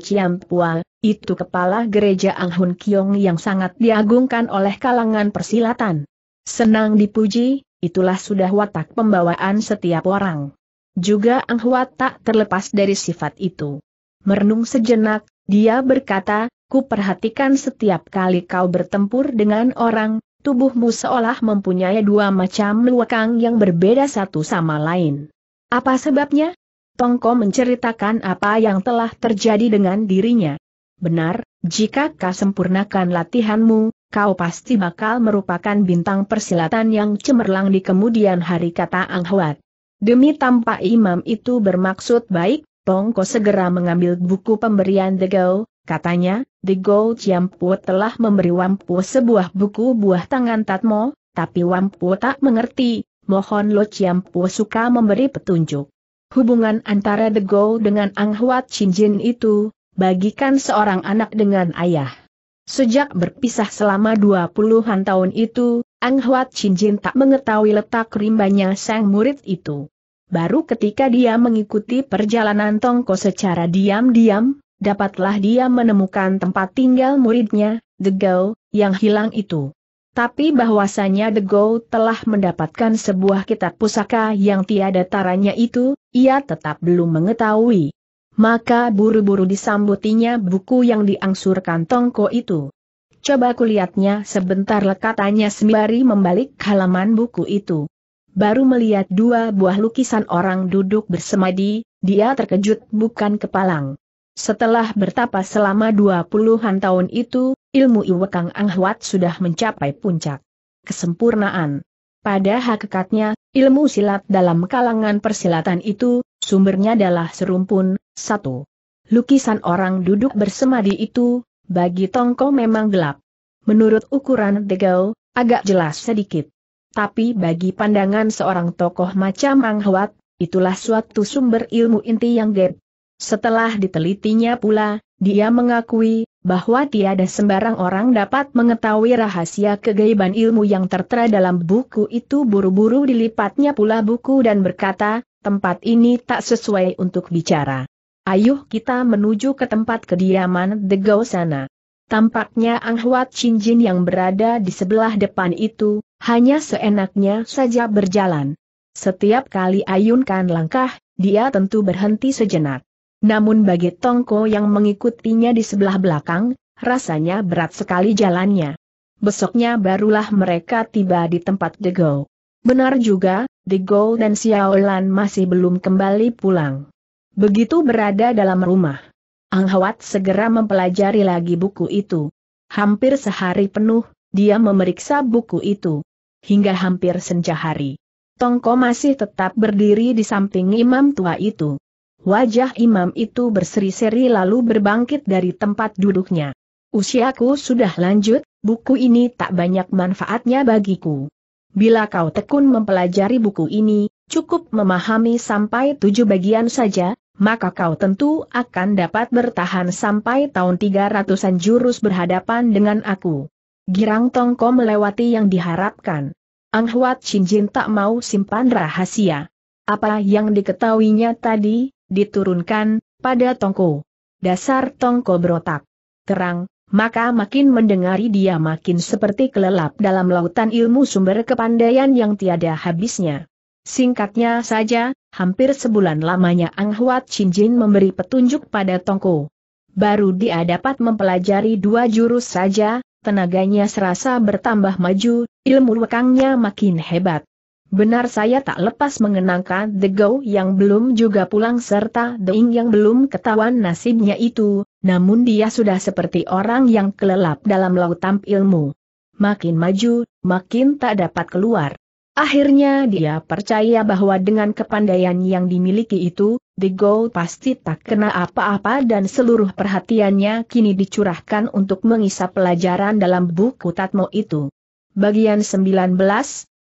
itu kepala gereja Ang Hun Kiong yang sangat diagungkan oleh kalangan persilatan. Senang dipuji, itulah sudah watak pembawaan setiap orang. Juga Ang Huat tak terlepas dari sifat itu. Merenung sejenak, dia berkata, ku perhatikan setiap kali kau bertempur dengan orang, tubuhmu seolah mempunyai dua macam luakang yang berbeda satu sama lain. Apa sebabnya? Tongko menceritakan apa yang telah terjadi dengan dirinya. Benar, jika kau sempurnakan latihanmu, kau pasti bakal merupakan bintang persilatan yang cemerlang di kemudian hari kata Ang Huat. Demi tampak imam itu bermaksud baik, Tongko segera mengambil buku pemberian The Go, katanya, The Go Chiampu telah memberi Wampu sebuah buku buah tangan Tatmo, tapi Wampu tak mengerti, mohon Lo Chiampu suka memberi petunjuk. Hubungan antara The Go dengan Ang Huat Chin Jin itu, bagikan seorang anak dengan ayah. Sejak berpisah selama dua puluhan tahun itu, Ang Huat Chin Jin tak mengetahui letak rimbanya sang murid itu. Baru ketika dia mengikuti perjalanan Tongko secara diam-diam, dapatlah dia menemukan tempat tinggal muridnya, The Go, yang hilang itu. Tapi bahwasanya Go telah mendapatkan sebuah kitab pusaka yang tiada taranya itu, ia tetap belum mengetahui. Maka buru-buru disambutinya buku yang diangsurkan Tongko itu. Coba kulihatnya sebentar lekatannya sembari membalik halaman buku itu. Baru melihat dua buah lukisan orang duduk bersemadi, dia terkejut bukan kepalang. Setelah bertapa selama dua puluhan tahun itu, ilmu Iwekang Anghuat sudah mencapai puncak kesempurnaan. Pada hakikatnya, ilmu silat dalam kalangan persilatan itu, sumbernya adalah serumpun, 1. Lukisan orang duduk bersemadi itu, bagi Tongko memang gelap. Menurut ukuran degau, agak jelas sedikit. Tapi bagi pandangan seorang tokoh macam Mang Huat, itulah suatu sumber ilmu inti yang gap. Setelah ditelitinya pula, dia mengakui bahwa tiada sembarang orang dapat mengetahui rahasia kegaiban ilmu yang tertera dalam buku itu buru-buru dilipatnya pula buku dan berkata, tempat ini tak sesuai untuk bicara. Ayuh kita menuju ke tempat kediaman Degau sana. Tampaknya Ang Huat Chin Jin yang berada di sebelah depan itu, hanya seenaknya saja berjalan. Setiap kali ayunkan langkah, dia tentu berhenti sejenak. Namun bagi Tongko yang mengikutinya di sebelah belakang, rasanya berat sekali jalannya. Besoknya barulah mereka tiba di tempat Degau. Benar juga, Degau dan Xiaolan masih belum kembali pulang. Begitu berada dalam rumah, Ang Hawat segera mempelajari lagi buku itu. Hampir sehari penuh, dia memeriksa buku itu. Hingga hampir senja hari. Tongko masih tetap berdiri di samping imam tua itu. Wajah imam itu berseri-seri lalu berbangkit dari tempat duduknya. Usiaku sudah lanjut, buku ini tak banyak manfaatnya bagiku. Bila kau tekun mempelajari buku ini, cukup memahami sampai tujuh bagian saja, maka kau tentu akan dapat bertahan sampai tahun 300-an jurus berhadapan dengan aku. Girang Tongko melewati yang diharapkan. Ang Huat Shinjin tak mau simpan rahasia. Apa yang diketahuinya tadi, diturunkan, pada Tongko. Dasar Tongko berotak. Terang, maka makin mendengari dia makin seperti kelelap dalam lautan ilmu sumber kepandaian yang tiada habisnya. Singkatnya saja, hampir sebulan lamanya Ang Huat Chin Jin memberi petunjuk pada Tongko. Baru dia dapat mempelajari dua jurus saja, tenaganya serasa bertambah maju, ilmu lekangnya makin hebat. Benar saya tak lepas mengenangkan The Go yang belum juga pulang serta The Ing yang belum ketahuan nasibnya itu, namun dia sudah seperti orang yang kelelap dalam lautan ilmu. Makin maju, makin tak dapat keluar. Akhirnya dia percaya bahwa dengan kepandaian yang dimiliki itu, The Gold pasti tak kena apa-apa dan seluruh perhatiannya kini dicurahkan untuk mengisap pelajaran dalam buku Tatmo itu. Bagian 19,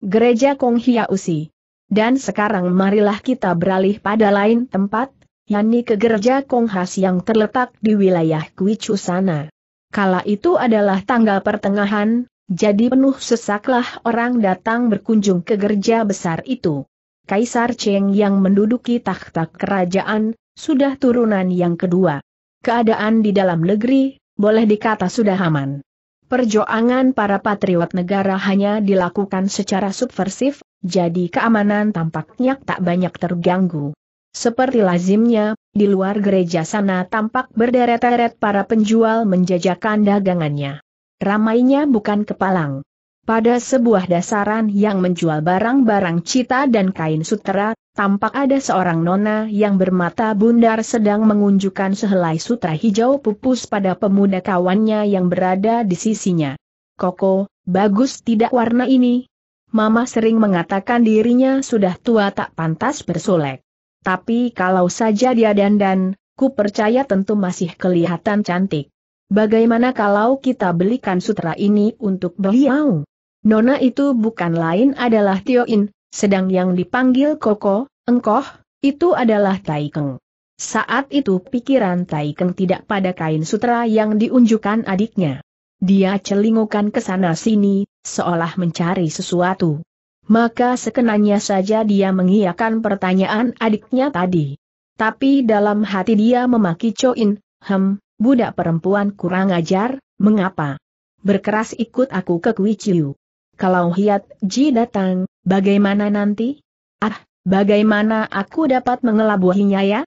Gereja Kong Hiausi. Dan sekarang marilah kita beralih pada lain tempat, yakni ke Gereja Kong Has yang terletak di wilayah Kui Chusana. Kala itu adalah tanggal pertengahan, jadi penuh sesaklah orang datang berkunjung ke gereja besar itu. Kaisar Cheng yang menduduki takhta kerajaan, sudah turunan yang kedua. Keadaan di dalam negeri, boleh dikata sudah aman. Perjuangan para patriot negara hanya dilakukan secara subversif, jadi keamanan tampaknya tak banyak terganggu. Seperti lazimnya, di luar gereja sana tampak berderet-deret para penjual menjajakan dagangannya. Ramainya bukan kepalang. Pada sebuah dasaran yang menjual barang-barang cita dan kain sutera, tampak ada seorang nona yang bermata bundar sedang mengunjukkan sehelai sutra hijau pupus pada pemuda kawannya yang berada di sisinya. Koko, bagus tidak warna ini? Mama sering mengatakan dirinya sudah tua tak pantas bersolek. Tapi kalau saja dia dandan, ku percaya tentu masih kelihatan cantik. Bagaimana kalau kita belikan sutra ini untuk beliau? Nona itu bukan lain adalah Tio In, sedang yang dipanggil Koko, Engkoh, itu adalah Taikeng. Saat itu pikiran Taikeng tidak pada kain sutra yang diunjukkan adiknya. Dia celingukan ke sana-sini, seolah mencari sesuatu. Maka sekenanya saja dia mengiyakan pertanyaan adiknya tadi. Tapi dalam hati dia memaki Choin, hem, Budak perempuan kurang ajar, mengapa? Berkeras ikut aku ke Kui Chiu. Kalau Hiat Ji datang, bagaimana nanti? Ah, bagaimana aku dapat mengelabuhinya ya?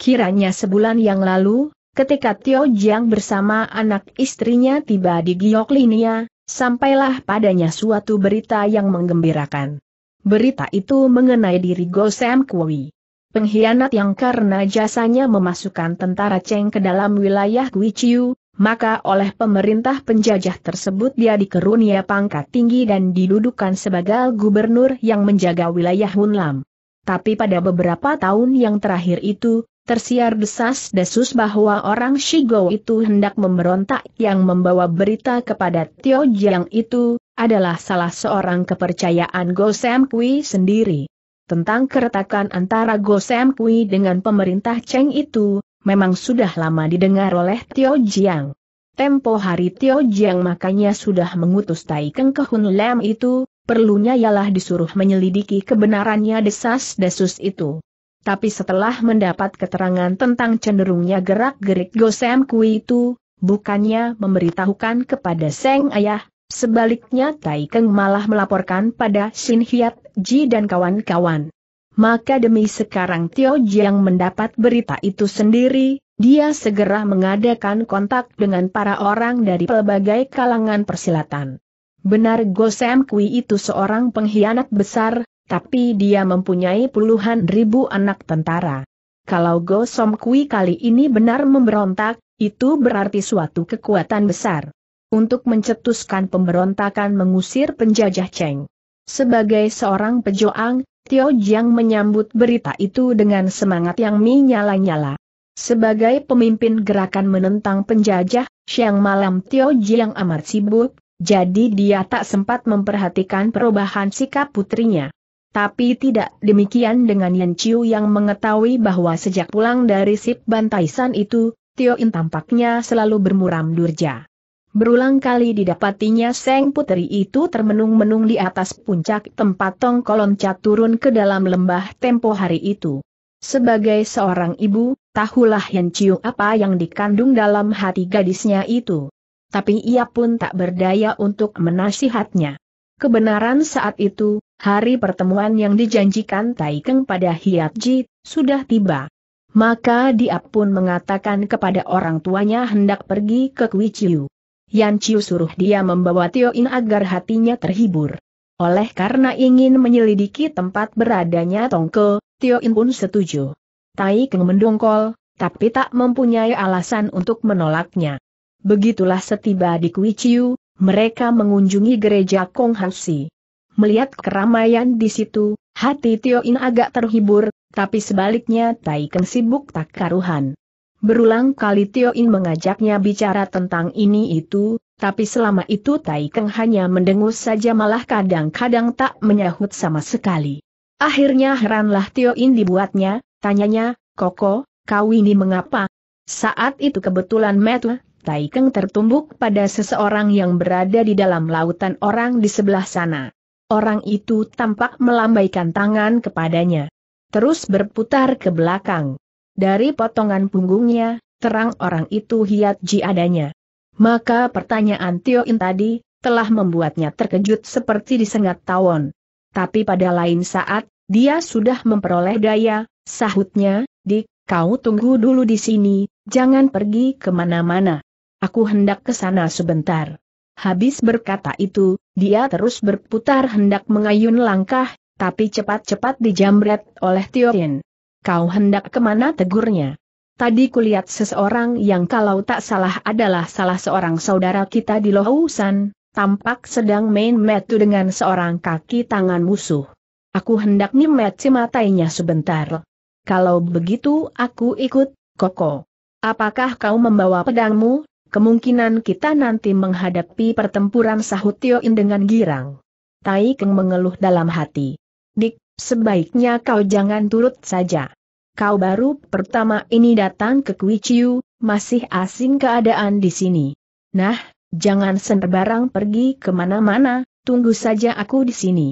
Kiranya sebulan yang lalu, ketika Tio Jiang bersama anak istrinya tiba di Gioklinia, sampailah padanya suatu berita yang menggembirakan. Berita itu mengenai diri Gosem Kui pengkhianat yang karena jasanya memasukkan tentara Cheng ke dalam wilayah Guiciu, maka oleh pemerintah penjajah tersebut dia dikerunia pangkat tinggi dan didudukan sebagai gubernur yang menjaga wilayah Hunlam. Tapi pada beberapa tahun yang terakhir itu, tersiar desas-desus bahwa orang Shigo itu hendak memberontak yang membawa berita kepada Tio Jiang itu, adalah salah seorang kepercayaan Go Sam Kui sendiri tentang keretakan antara Gosem Kui dengan pemerintah Cheng itu, memang sudah lama didengar oleh Tio Jiang. Tempo hari Tio Jiang makanya sudah mengutus Tai Keng ke Hun Lam itu, perlunya ialah disuruh menyelidiki kebenarannya desas-desus itu. Tapi setelah mendapat keterangan tentang cenderungnya gerak-gerik Gosem Kui itu, bukannya memberitahukan kepada Seng Ayah, Sebaliknya Tai Keng malah melaporkan pada Sin Hiat Ji dan kawan-kawan. Maka demi sekarang Tio Jiang mendapat berita itu sendiri, dia segera mengadakan kontak dengan para orang dari pelbagai kalangan persilatan. Benar Sam Kui itu seorang pengkhianat besar, tapi dia mempunyai puluhan ribu anak tentara. Kalau Gosem Kui kali ini benar memberontak, itu berarti suatu kekuatan besar untuk mencetuskan pemberontakan mengusir penjajah Cheng. Sebagai seorang pejoang, Tio Jiang menyambut berita itu dengan semangat yang menyala-nyala. Sebagai pemimpin gerakan menentang penjajah, siang malam Tio Jiang amat sibuk, jadi dia tak sempat memperhatikan perubahan sikap putrinya. Tapi tidak demikian dengan Yan Chiu yang mengetahui bahwa sejak pulang dari sip bantaisan itu, Tio In tampaknya selalu bermuram durja. Berulang kali didapatinya Seng Putri itu termenung-menung di atas puncak tempat tong loncat turun ke dalam lembah tempo hari itu. Sebagai seorang ibu, tahulah yang cium apa yang dikandung dalam hati gadisnya itu. Tapi ia pun tak berdaya untuk menasihatnya. Kebenaran saat itu, hari pertemuan yang dijanjikan Taikeng pada Hiatji, sudah tiba. Maka dia pun mengatakan kepada orang tuanya hendak pergi ke Kuiciu. Yan Chiu suruh dia membawa Tio In agar hatinya terhibur. Oleh karena ingin menyelidiki tempat beradanya Tongko, Tio In pun setuju. Tai Keng mendongkol, tapi tak mempunyai alasan untuk menolaknya. Begitulah setiba di Kui Chiu, mereka mengunjungi gereja Kong Hansi. Melihat keramaian di situ, hati Tio In agak terhibur, tapi sebaliknya Tai Keng sibuk tak karuhan. Berulang kali Tio In mengajaknya bicara tentang ini itu, tapi selama itu Tai Keng hanya mendengus saja malah kadang-kadang tak menyahut sama sekali. Akhirnya heranlah Tio In dibuatnya, tanyanya, Koko, kau ini mengapa? Saat itu kebetulan Metu, Tai Keng tertumbuk pada seseorang yang berada di dalam lautan orang di sebelah sana. Orang itu tampak melambaikan tangan kepadanya. Terus berputar ke belakang. Dari potongan punggungnya, terang orang itu hiat ji adanya. Maka pertanyaan Tio In tadi, telah membuatnya terkejut seperti disengat tawon. Tapi pada lain saat, dia sudah memperoleh daya, sahutnya, Dik, kau tunggu dulu di sini, jangan pergi kemana-mana. Aku hendak ke sana sebentar. Habis berkata itu, dia terus berputar hendak mengayun langkah, tapi cepat-cepat dijamret oleh Tioin kau hendak kemana tegurnya? Tadi kulihat seseorang yang kalau tak salah adalah salah seorang saudara kita di Lohusan, tampak sedang main metu dengan seorang kaki tangan musuh. Aku hendak nimet si matanya sebentar. Kalau begitu aku ikut, Koko. Apakah kau membawa pedangmu? Kemungkinan kita nanti menghadapi pertempuran sahut Tioin dengan girang. Tai Keng mengeluh dalam hati. Dik, Sebaiknya kau jangan turut saja. Kau baru pertama ini datang ke Kuiciu, masih asing keadaan di sini. Nah, jangan sembarang pergi kemana-mana, tunggu saja aku di sini.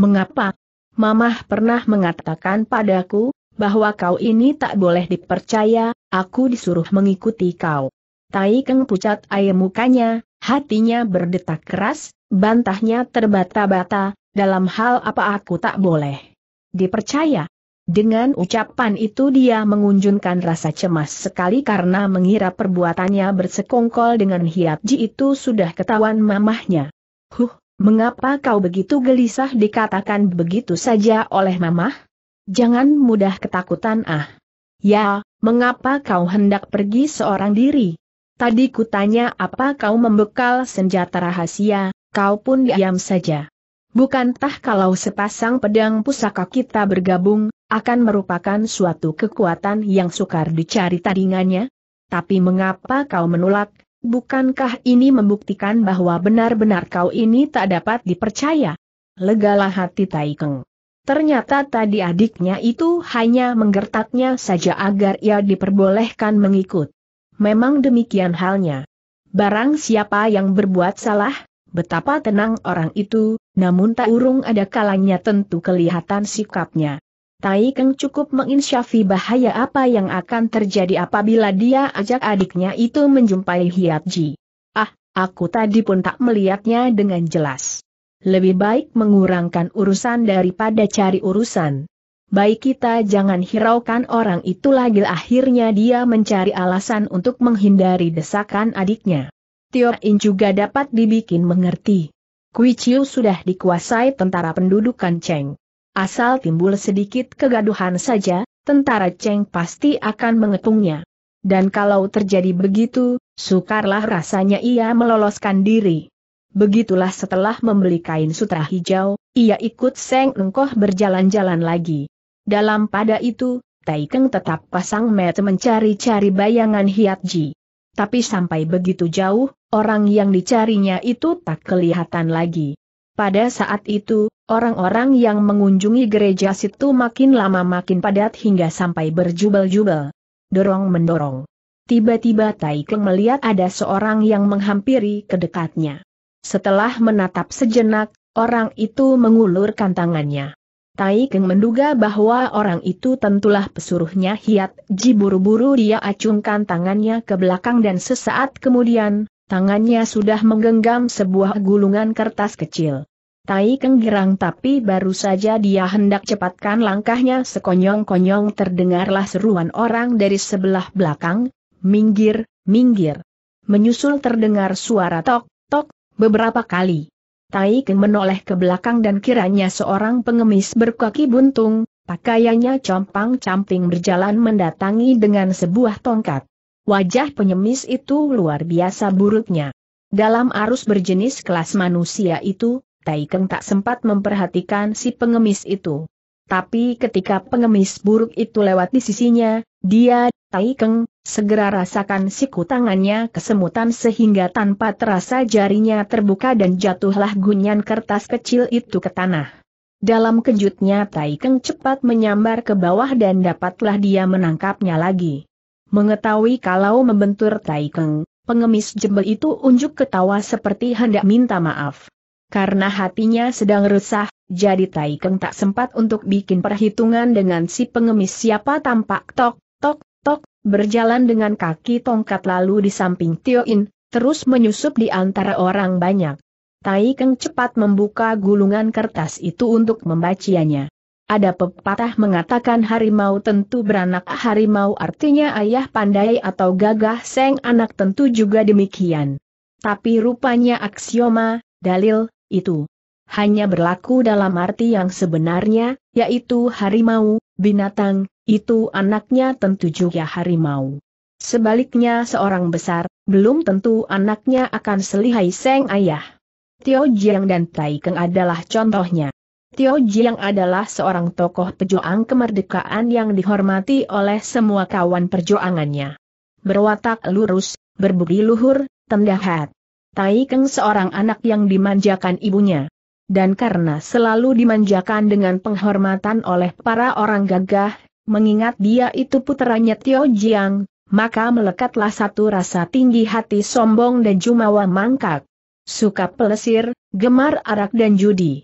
Mengapa? Mamah pernah mengatakan padaku, bahwa kau ini tak boleh dipercaya, aku disuruh mengikuti kau. Tai Keng pucat ayam mukanya, hatinya berdetak keras, bantahnya terbata-bata, dalam hal apa aku tak boleh dipercaya? Dengan ucapan itu dia mengunjungkan rasa cemas sekali karena mengira perbuatannya bersekongkol dengan Hiap Ji itu sudah ketahuan mamahnya. Huh, mengapa kau begitu gelisah dikatakan begitu saja oleh mamah? Jangan mudah ketakutan ah. Ya, mengapa kau hendak pergi seorang diri? Tadi kutanya apa kau membekal senjata rahasia, kau pun diam saja. Bukan tah kalau sepasang pedang pusaka kita bergabung, akan merupakan suatu kekuatan yang sukar dicari tandingannya? Tapi mengapa kau menolak? Bukankah ini membuktikan bahwa benar-benar kau ini tak dapat dipercaya? Legalah hati Taikeng. Ternyata tadi adiknya itu hanya menggertaknya saja agar ia diperbolehkan mengikut. Memang demikian halnya. Barang siapa yang berbuat salah, betapa tenang orang itu, namun tak urung ada kalanya tentu kelihatan sikapnya. Tai Keng cukup menginsyafi bahaya apa yang akan terjadi apabila dia ajak adiknya itu menjumpai Hiat Ji. Ah, aku tadi pun tak melihatnya dengan jelas. Lebih baik mengurangkan urusan daripada cari urusan. Baik kita jangan hiraukan orang itu lagi akhirnya dia mencari alasan untuk menghindari desakan adiknya. Tio In juga dapat dibikin mengerti. Kui Chiu sudah dikuasai tentara pendudukan Cheng. Asal timbul sedikit kegaduhan saja, tentara Cheng pasti akan mengepungnya. Dan kalau terjadi begitu, sukarlah rasanya ia meloloskan diri. Begitulah setelah membeli kain sutra hijau, ia ikut Seng Engkoh berjalan-jalan lagi. Dalam pada itu, Taikeng tetap pasang mata mencari-cari bayangan Hiat Ji. Tapi sampai begitu jauh, orang yang dicarinya itu tak kelihatan lagi. Pada saat itu, orang-orang yang mengunjungi gereja situ makin lama makin padat hingga sampai berjubel-jubel. Dorong mendorong. Tiba-tiba Taikeng melihat ada seorang yang menghampiri ke dekatnya. Setelah menatap sejenak, orang itu mengulurkan tangannya. Taikeng menduga bahwa orang itu tentulah pesuruhnya Hiat Ji buru-buru dia acungkan tangannya ke belakang dan sesaat kemudian, Tangannya sudah menggenggam sebuah gulungan kertas kecil. Tai Kenggerang tapi baru saja dia hendak cepatkan langkahnya sekonyong-konyong terdengarlah seruan orang dari sebelah belakang, minggir, minggir. Menyusul terdengar suara tok, tok, beberapa kali. Tai Keng menoleh ke belakang dan kiranya seorang pengemis berkaki buntung, pakaiannya compang-camping berjalan mendatangi dengan sebuah tongkat. Wajah penyemis itu luar biasa buruknya. Dalam arus berjenis kelas manusia itu, Tai Keng tak sempat memperhatikan si pengemis itu. Tapi ketika pengemis buruk itu lewat di sisinya, dia, Tai Keng, segera rasakan siku tangannya kesemutan sehingga tanpa terasa jarinya terbuka dan jatuhlah gunyan kertas kecil itu ke tanah. Dalam kejutnya Tai Keng cepat menyambar ke bawah dan dapatlah dia menangkapnya lagi mengetahui kalau membentur Taikeng, pengemis jebel itu unjuk ketawa seperti hendak minta maaf. Karena hatinya sedang resah, jadi Taikeng tak sempat untuk bikin perhitungan dengan si pengemis siapa tampak tok, tok, tok, berjalan dengan kaki tongkat lalu di samping Tio terus menyusup di antara orang banyak. Taikeng cepat membuka gulungan kertas itu untuk membacanya. Ada pepatah mengatakan harimau tentu beranak harimau artinya ayah pandai atau gagah seng anak tentu juga demikian. Tapi rupanya aksioma, dalil, itu hanya berlaku dalam arti yang sebenarnya, yaitu harimau, binatang, itu anaknya tentu juga harimau. Sebaliknya seorang besar, belum tentu anaknya akan selihai seng ayah. Tio Jiang dan Tai Keng adalah contohnya. Tio Jiang adalah seorang tokoh pejuang kemerdekaan yang dihormati oleh semua kawan perjuangannya. Berwatak lurus, berbudi luhur, tendahat. Tai Keng seorang anak yang dimanjakan ibunya. Dan karena selalu dimanjakan dengan penghormatan oleh para orang gagah, mengingat dia itu putranya Tio Jiang, maka melekatlah satu rasa tinggi hati sombong dan jumawa mangkak. Suka pelesir, gemar arak dan judi.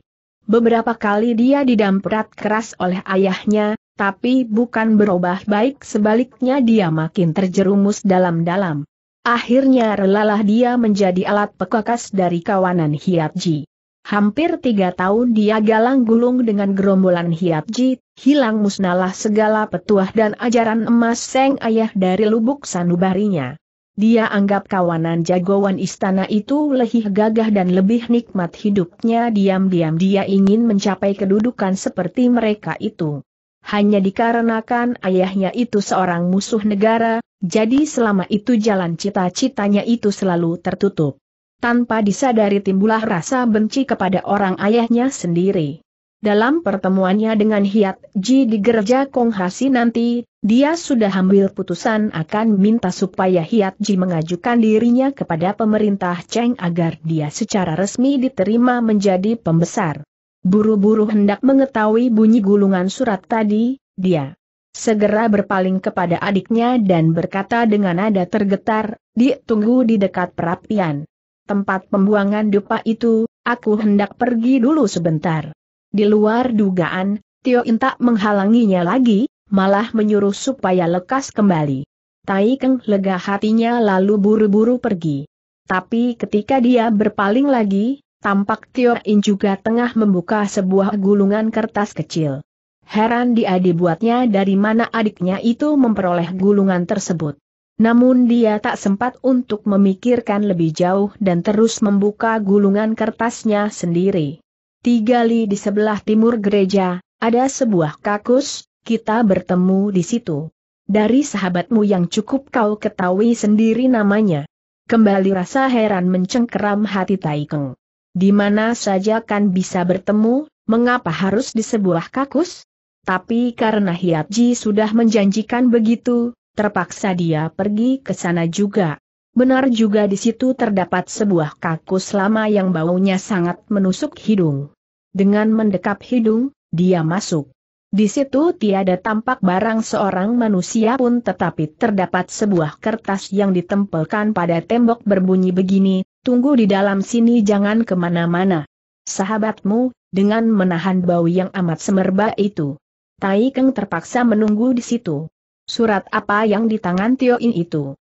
Beberapa kali dia didamprat keras oleh ayahnya, tapi bukan berubah baik sebaliknya dia makin terjerumus dalam-dalam. Akhirnya relalah dia menjadi alat pekakas dari kawanan Hiatji. Hampir tiga tahun dia galang gulung dengan gerombolan Hiatji, hilang musnahlah segala petuah dan ajaran emas Seng Ayah dari lubuk sanubarinya. Dia anggap kawanan jagoan istana itu lebih gagah dan lebih nikmat hidupnya diam-diam dia ingin mencapai kedudukan seperti mereka itu. Hanya dikarenakan ayahnya itu seorang musuh negara, jadi selama itu jalan cita-citanya itu selalu tertutup. Tanpa disadari timbulah rasa benci kepada orang ayahnya sendiri. Dalam pertemuannya dengan Hiat Ji di gereja Kong Hasi nanti, dia sudah ambil putusan akan minta supaya Hiat Ji mengajukan dirinya kepada pemerintah Cheng agar dia secara resmi diterima menjadi pembesar. Buru-buru hendak mengetahui bunyi gulungan surat tadi, dia segera berpaling kepada adiknya dan berkata dengan nada tergetar, ditunggu di dekat perapian. Tempat pembuangan dupa itu, aku hendak pergi dulu sebentar. Di luar dugaan, Tio Intak menghalanginya lagi, malah menyuruh supaya lekas kembali. Tai Keng lega hatinya lalu buru-buru pergi. Tapi ketika dia berpaling lagi, tampak Tio In juga tengah membuka sebuah gulungan kertas kecil. Heran dia dibuatnya dari mana adiknya itu memperoleh gulungan tersebut. Namun dia tak sempat untuk memikirkan lebih jauh dan terus membuka gulungan kertasnya sendiri. Tiga li di sebelah timur gereja, ada sebuah kakus, kita bertemu di situ. Dari sahabatmu yang cukup kau ketahui sendiri namanya. Kembali rasa heran mencengkeram hati Taikeng. Di mana saja kan bisa bertemu, mengapa harus di sebuah kakus? Tapi karena Hiatji sudah menjanjikan begitu, terpaksa dia pergi ke sana juga. Benar juga di situ terdapat sebuah kakus lama yang baunya sangat menusuk hidung. Dengan mendekap hidung, dia masuk. Di situ tiada tampak barang seorang manusia pun tetapi terdapat sebuah kertas yang ditempelkan pada tembok berbunyi begini, tunggu di dalam sini jangan kemana-mana. Sahabatmu, dengan menahan bau yang amat semerbak itu. Tai Keng terpaksa menunggu di situ. Surat apa yang di tangan Tio In itu?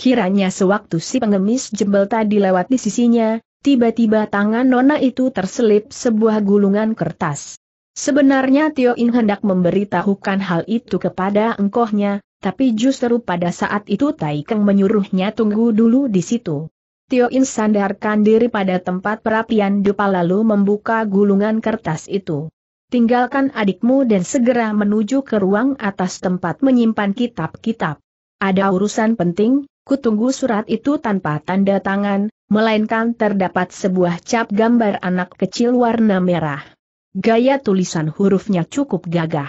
Kiranya sewaktu si pengemis jebel tadi lewat di sisinya, tiba-tiba tangan Nona itu terselip sebuah gulungan kertas. Sebenarnya Tio In hendak memberitahukan hal itu kepada engkohnya, tapi justru pada saat itu Tai Keng menyuruhnya tunggu dulu di situ. Tio In sandarkan diri pada tempat perapian dupa lalu membuka gulungan kertas itu. Tinggalkan adikmu dan segera menuju ke ruang atas tempat menyimpan kitab-kitab. Ada urusan penting, kutunggu surat itu tanpa tanda tangan, melainkan terdapat sebuah cap gambar anak kecil warna merah. Gaya tulisan hurufnya cukup gagah.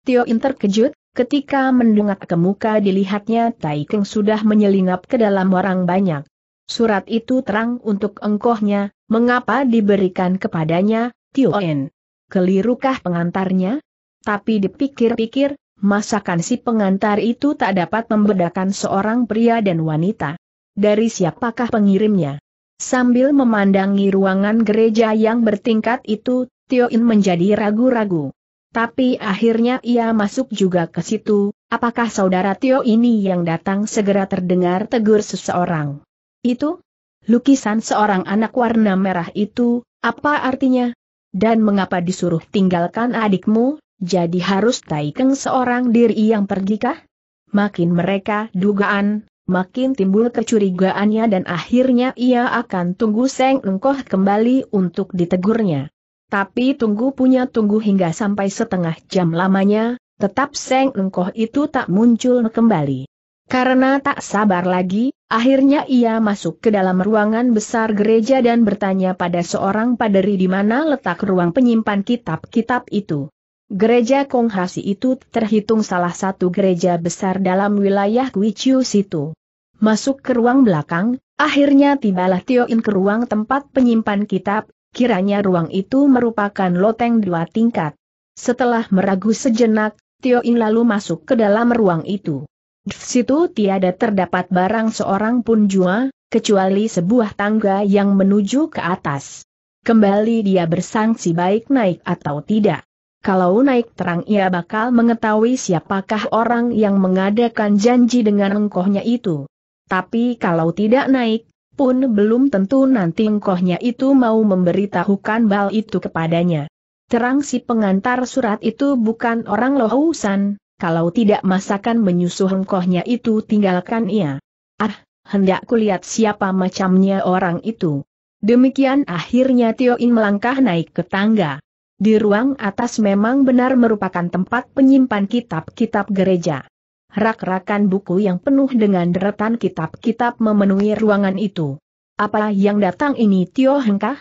Tio In terkejut, ketika mendungak ke muka dilihatnya Tai Keng sudah menyelinap ke dalam orang banyak. Surat itu terang untuk engkohnya, mengapa diberikan kepadanya, Tio In? Kelirukah pengantarnya? Tapi dipikir-pikir, masakan si pengantar itu tak dapat membedakan seorang pria dan wanita. Dari siapakah pengirimnya? Sambil memandangi ruangan gereja yang bertingkat itu, Tioin menjadi ragu-ragu. Tapi akhirnya ia masuk juga ke situ, apakah saudara Tio ini yang datang segera terdengar tegur seseorang. Itu? Lukisan seorang anak warna merah itu, apa artinya? Dan mengapa disuruh tinggalkan adikmu, jadi harus Taikeng seorang diri yang pergi kah? Makin mereka dugaan, makin timbul kecurigaannya dan akhirnya ia akan tunggu Seng Engkoh kembali untuk ditegurnya. Tapi tunggu punya tunggu hingga sampai setengah jam lamanya, tetap Seng Engkoh itu tak muncul kembali. Karena tak sabar lagi, akhirnya ia masuk ke dalam ruangan besar gereja dan bertanya pada seorang paderi di mana letak ruang penyimpan kitab-kitab itu. Gereja Konghasi itu terhitung salah satu gereja besar dalam wilayah Guichu situ. Masuk ke ruang belakang, akhirnya tibalah Tioin ke ruang tempat penyimpan kitab, kiranya ruang itu merupakan loteng dua tingkat. Setelah meragu sejenak, Tio In lalu masuk ke dalam ruang itu. Di situ tiada terdapat barang seorang pun jua, kecuali sebuah tangga yang menuju ke atas. Kembali dia bersangsi baik naik atau tidak. Kalau naik terang ia bakal mengetahui siapakah orang yang mengadakan janji dengan engkohnya itu. Tapi kalau tidak naik, pun belum tentu nanti engkohnya itu mau memberitahukan bal itu kepadanya. Terang si pengantar surat itu bukan orang lohusan, kalau tidak masakan menyusuh engkohnya itu tinggalkan ia. Ah, hendak kulihat siapa macamnya orang itu. Demikian akhirnya Tio In melangkah naik ke tangga. Di ruang atas memang benar merupakan tempat penyimpan kitab-kitab gereja rak-rakan buku yang penuh dengan deretan kitab-kitab memenuhi ruangan itu. Apa yang datang ini Tio Hengkah?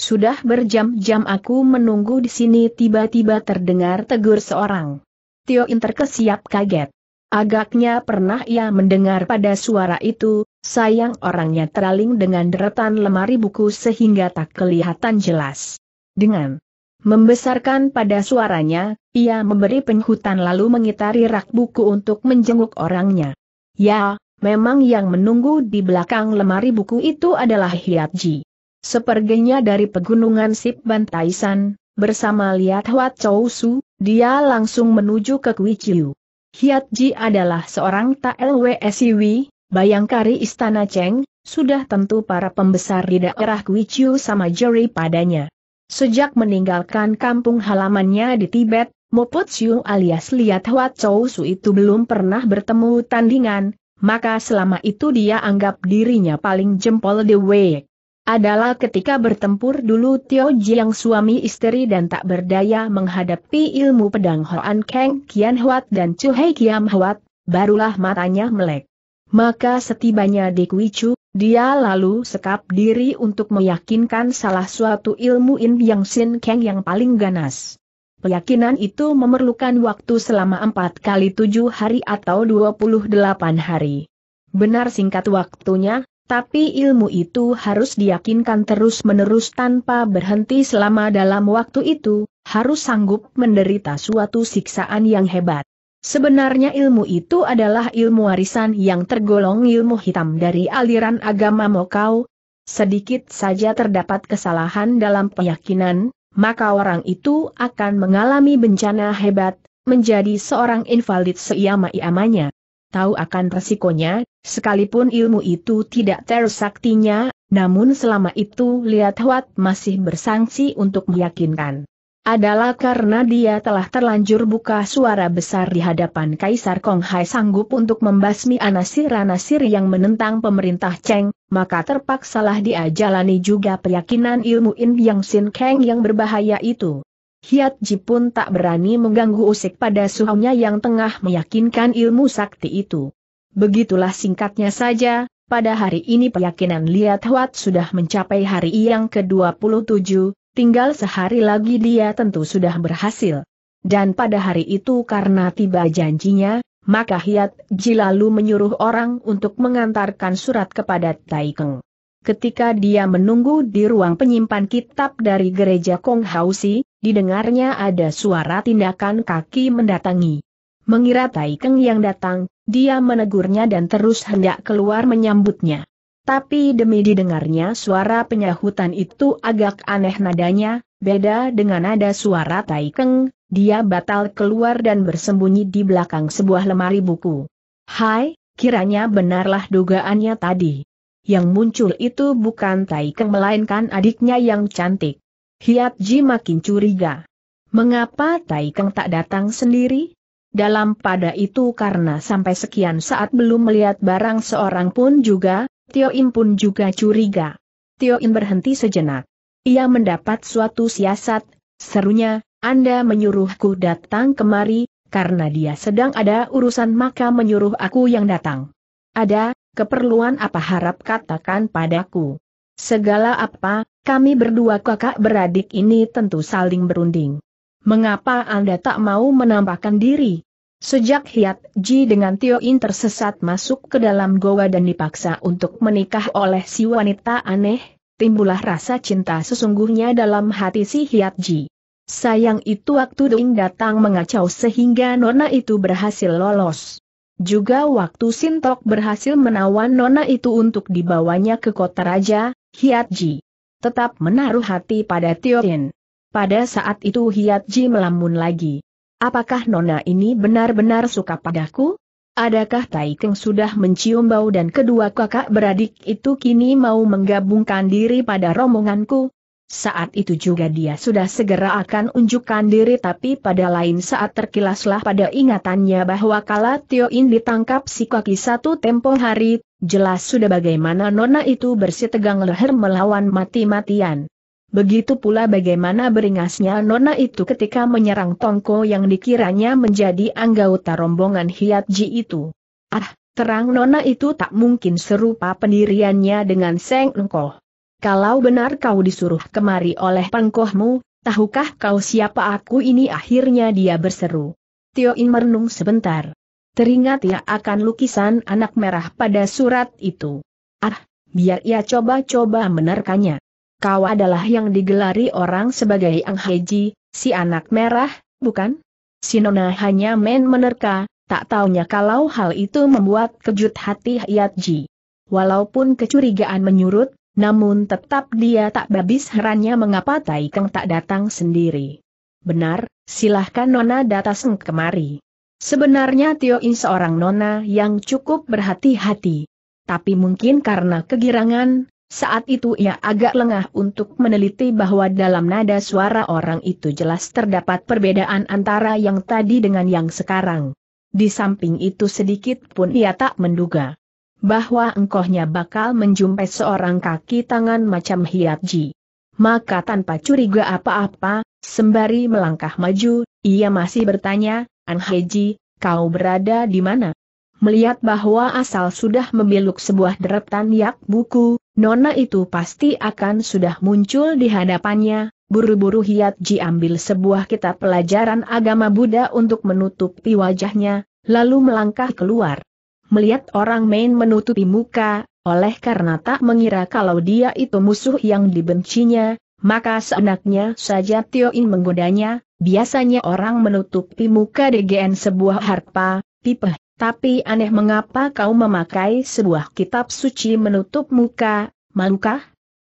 Sudah berjam-jam aku menunggu di sini tiba-tiba terdengar tegur seorang. Tio Inter kesiap kaget. Agaknya pernah ia mendengar pada suara itu, sayang orangnya teraling dengan deretan lemari buku sehingga tak kelihatan jelas. Dengan Membesarkan pada suaranya, ia memberi penghutan lalu mengitari rak buku untuk menjenguk orangnya. Ya, memang yang menunggu di belakang lemari buku itu adalah Ji. Sepertinya dari pegunungan Sip Bantaisan, bersama Liat Hwa Chou Su, dia langsung menuju ke Kui Chiu. Ji adalah seorang tak LWSIW, bayangkari istana Cheng, sudah tentu para pembesar di daerah Kui Chiu sama juri padanya. Sejak meninggalkan kampung halamannya di Tibet, Moput Siu alias Liat Huat Chou Su itu belum pernah bertemu tandingan, maka selama itu dia anggap dirinya paling jempol Wei. Adalah ketika bertempur dulu Tio yang suami istri dan tak berdaya menghadapi ilmu pedang Hoan Kang Kian Huat dan Chu Hei Kiam Huat, barulah matanya melek. Maka setibanya di Kui Chu. Dia lalu sekap diri untuk meyakinkan salah suatu ilmu In Yang Sin Kang yang paling ganas. Keyakinan itu memerlukan waktu selama 4 kali 7 hari atau 28 hari. Benar singkat waktunya, tapi ilmu itu harus diyakinkan terus-menerus tanpa berhenti selama dalam waktu itu, harus sanggup menderita suatu siksaan yang hebat. Sebenarnya ilmu itu adalah ilmu warisan yang tergolong ilmu hitam dari aliran agama Mokau. Sedikit saja terdapat kesalahan dalam keyakinan, maka orang itu akan mengalami bencana hebat, menjadi seorang invalid seiyama-iyamanya. Tahu akan resikonya, sekalipun ilmu itu tidak tersaktinya, namun selama itu lihat Huat masih bersangsi untuk meyakinkan adalah karena dia telah terlanjur buka suara besar di hadapan Kaisar Kong sanggup untuk membasmi anasir-anasir yang menentang pemerintah Cheng, maka terpaksalah dia jalani juga keyakinan ilmu In Yang Sin Kang yang berbahaya itu. Hiat Ji pun tak berani mengganggu usik pada suhunya yang tengah meyakinkan ilmu sakti itu. Begitulah singkatnya saja, pada hari ini keyakinan Liat Huat sudah mencapai hari yang ke-27, Tinggal sehari lagi dia tentu sudah berhasil. Dan pada hari itu karena tiba janjinya, maka Hiat Ji lalu menyuruh orang untuk mengantarkan surat kepada Taikeng. Ketika dia menunggu di ruang penyimpan kitab dari gereja Kong Hausi, didengarnya ada suara tindakan kaki mendatangi. Mengira Taikeng yang datang, dia menegurnya dan terus hendak keluar menyambutnya. Tapi demi didengarnya suara penyahutan itu agak aneh nadanya, beda dengan nada suara Taikeng, dia batal keluar dan bersembunyi di belakang sebuah lemari buku. Hai, kiranya benarlah dugaannya tadi. Yang muncul itu bukan Taikeng melainkan adiknya yang cantik. Hiat Ji makin curiga. Mengapa Taikeng tak datang sendiri? Dalam pada itu karena sampai sekian saat belum melihat barang seorang pun juga, Tio In pun juga curiga. Tio In berhenti sejenak. Ia mendapat suatu siasat, serunya, Anda menyuruhku datang kemari, karena dia sedang ada urusan maka menyuruh aku yang datang. Ada, keperluan apa harap katakan padaku. Segala apa, kami berdua kakak beradik ini tentu saling berunding. Mengapa Anda tak mau menampakkan diri? Sejak Hiat Ji dengan Tio In tersesat masuk ke dalam goa dan dipaksa untuk menikah oleh si wanita aneh, timbullah rasa cinta sesungguhnya dalam hati si Hiat Ji. Sayang itu waktu ding datang mengacau sehingga nona itu berhasil lolos. Juga waktu Sintok berhasil menawan nona itu untuk dibawanya ke kota raja, Hiat Ji tetap menaruh hati pada Tio In. Pada saat itu Hiat Ji melamun lagi. Apakah nona ini benar-benar suka padaku? Adakah Taikeng sudah mencium bau dan kedua kakak beradik itu kini mau menggabungkan diri pada rombonganku? Saat itu juga dia sudah segera akan unjukkan diri tapi pada lain saat terkilaslah pada ingatannya bahwa kala Tio In ditangkap si kaki satu tempo hari, jelas sudah bagaimana nona itu bersitegang leher melawan mati-matian. Begitu pula bagaimana beringasnya Nona itu ketika menyerang Tongko yang dikiranya menjadi anggota rombongan Ji itu. Ah, terang Nona itu tak mungkin serupa pendiriannya dengan Seng nengko. Kalau benar kau disuruh kemari oleh pengkohmu, tahukah kau siapa aku ini akhirnya dia berseru. Tioin merenung sebentar. Teringat ia akan lukisan anak merah pada surat itu. Ah, biar ia coba-coba menerkanya kau adalah yang digelari orang sebagai Ang Heji, si anak merah, bukan? Si Nona hanya men menerka, tak taunya kalau hal itu membuat kejut hati Hiat Ji. Walaupun kecurigaan menyurut, namun tetap dia tak babis herannya mengapa Tai tak datang sendiri. Benar, silahkan Nona datang kemari. Sebenarnya Tio In seorang Nona yang cukup berhati-hati. Tapi mungkin karena kegirangan, saat itu ia agak lengah untuk meneliti bahwa dalam nada suara orang itu jelas terdapat perbedaan antara yang tadi dengan yang sekarang. Di samping itu sedikit pun ia tak menduga bahwa engkohnya bakal menjumpai seorang kaki tangan macam Ji. Maka tanpa curiga apa-apa, sembari melangkah maju, ia masih bertanya, An Heji, kau berada di mana? melihat bahwa asal sudah memiluk sebuah deretan yak buku, nona itu pasti akan sudah muncul di hadapannya, buru-buru Hiat Ji ambil sebuah kitab pelajaran agama Buddha untuk menutupi wajahnya, lalu melangkah keluar. Melihat orang main menutupi muka, oleh karena tak mengira kalau dia itu musuh yang dibencinya, maka seenaknya saja Tio In menggodanya, biasanya orang menutupi muka DGN sebuah harpa, pipeh, tapi aneh mengapa kau memakai sebuah kitab suci menutup muka, malukah?